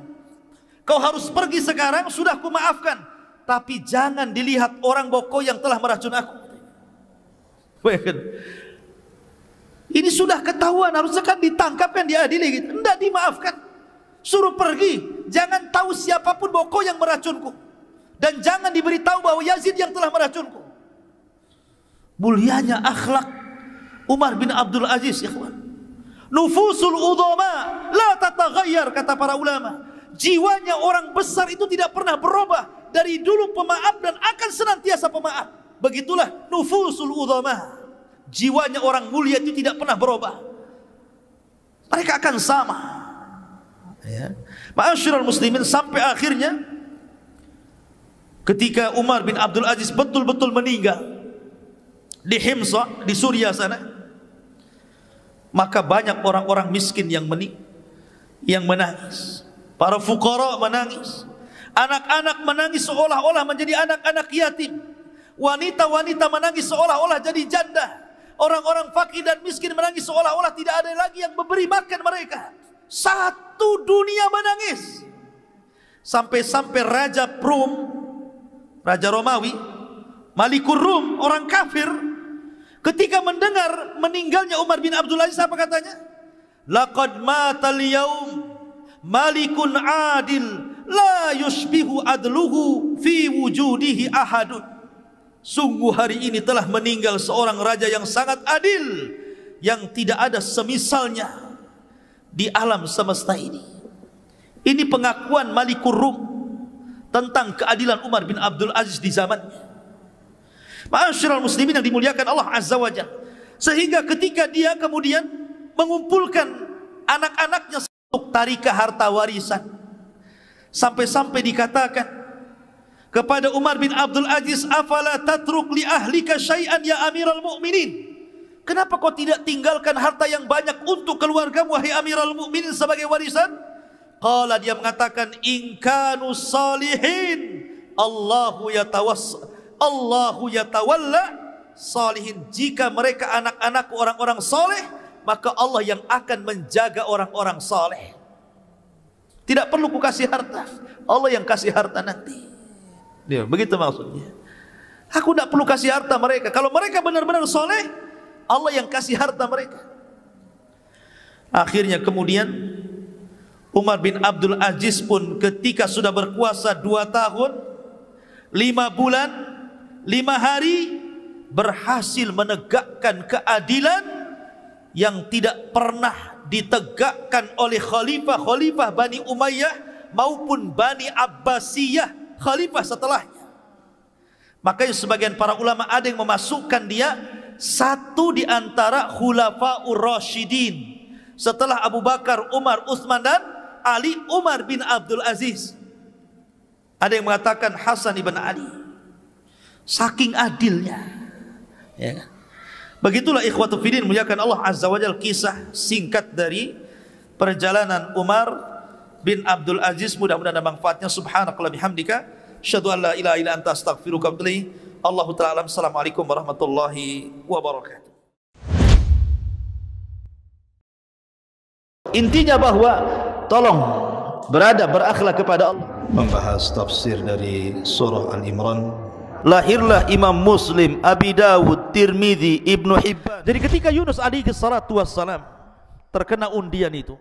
Kau harus pergi sekarang, sudah ku maafkan. Tapi jangan dilihat orang bokoh yang telah meracun aku. Ini sudah ketahuan, harusnya kan ditangkap kan diadili. Gitu. Enggak dimaafkan. Suruh pergi. Jangan tahu siapapun bahwa yang meracunku. Dan jangan diberitahu bahwa Yazid yang telah meracunku. Mulianya akhlak Umar bin Abdul Aziz. Ikhwan. Nufusul udama la tataghayyar kata para ulama. Jiwanya orang besar itu tidak pernah berubah. Dari dulu pemaaf dan akan senantiasa pemaaf. Begitulah nufusul Udoma jiwanya orang mulia itu tidak pernah berubah. Mereka akan sama. Ya. Ma'asyiral muslimin sampai akhirnya ketika Umar bin Abdul Aziz betul-betul meninggal di Himsa di Suriah sana maka banyak orang-orang miskin yang menik yang menangis para fukara menangis anak-anak menangis seolah-olah menjadi anak-anak yatim wanita-wanita menangis seolah-olah jadi janda Orang-orang fakir dan miskin menangis seolah-olah tidak ada lagi yang memberi makan mereka. Satu dunia menangis. Sampai-sampai Raja Prum, Raja Romawi, Malikur Rum, orang kafir, ketika mendengar meninggalnya Umar bin Abdul Aziz, apa katanya? Laqad matal yaum malikun adil la yushbihu adluhu fi wujudihi ahadun Sungguh hari ini telah meninggal seorang raja yang sangat adil yang tidak ada semisalnya di alam semesta ini. Ini pengakuan Malikur Rum tentang keadilan Umar bin Abdul Aziz di zamannya. Ma'asyiral muslimin yang dimuliakan Allah Azza wa Jal Sehingga ketika dia kemudian mengumpulkan anak-anaknya untuk tarikah harta warisan sampai-sampai dikatakan kepada Umar bin Abdul Aziz, "Afala tatruk li ahlika syai'an ya Amiral Mukminin?" Kenapa kau tidak tinggalkan harta yang banyak untuk keluargamu wahai Amiral Mukminin sebagai warisan? Qala dia mengatakan, "In kanu salihin, Allahu yatawass Allahu yatawalla salihin." Jika mereka anak anak orang-orang saleh, maka Allah yang akan menjaga orang-orang saleh. Tidak perlu ku kasih harta, Allah yang kasih harta nanti. Dia begitu maksudnya. Aku tidak perlu kasih harta mereka. Kalau mereka benar-benar soleh, Allah yang kasih harta mereka. Akhirnya kemudian Umar bin Abdul Aziz pun ketika sudah berkuasa dua tahun, lima bulan, lima hari, berhasil menegakkan keadilan yang tidak pernah ditegakkan oleh khalifah-khalifah Bani Umayyah maupun Bani Abbasiyah khalifah setelahnya. Makanya sebagian para ulama ada yang memasukkan dia satu di antara khulafaur rasyidin. Setelah Abu Bakar, Umar, Utsman dan Ali Umar bin Abdul Aziz. Ada yang mengatakan Hasan ibn Ali. Saking adilnya. Ya. Begitulah ikhwatu fidin muliakan Allah Azza wa Jal kisah singkat dari perjalanan Umar bin Abdul Aziz mudah-mudahan ada manfaatnya subhanakallah bihamdika syadu an la ilaha illa anta astaghfiruka wa Allahu taala assalamualaikum warahmatullahi wabarakatuh Intinya bahwa tolong berada berakhlak kepada Allah. Membahas tafsir dari surah Al-Imran. Lahirlah Imam Muslim, Abi Dawud, Tirmidzi, Ibnu Hibban. Jadi ketika Yunus alaihi salatu wassalam terkena undian itu,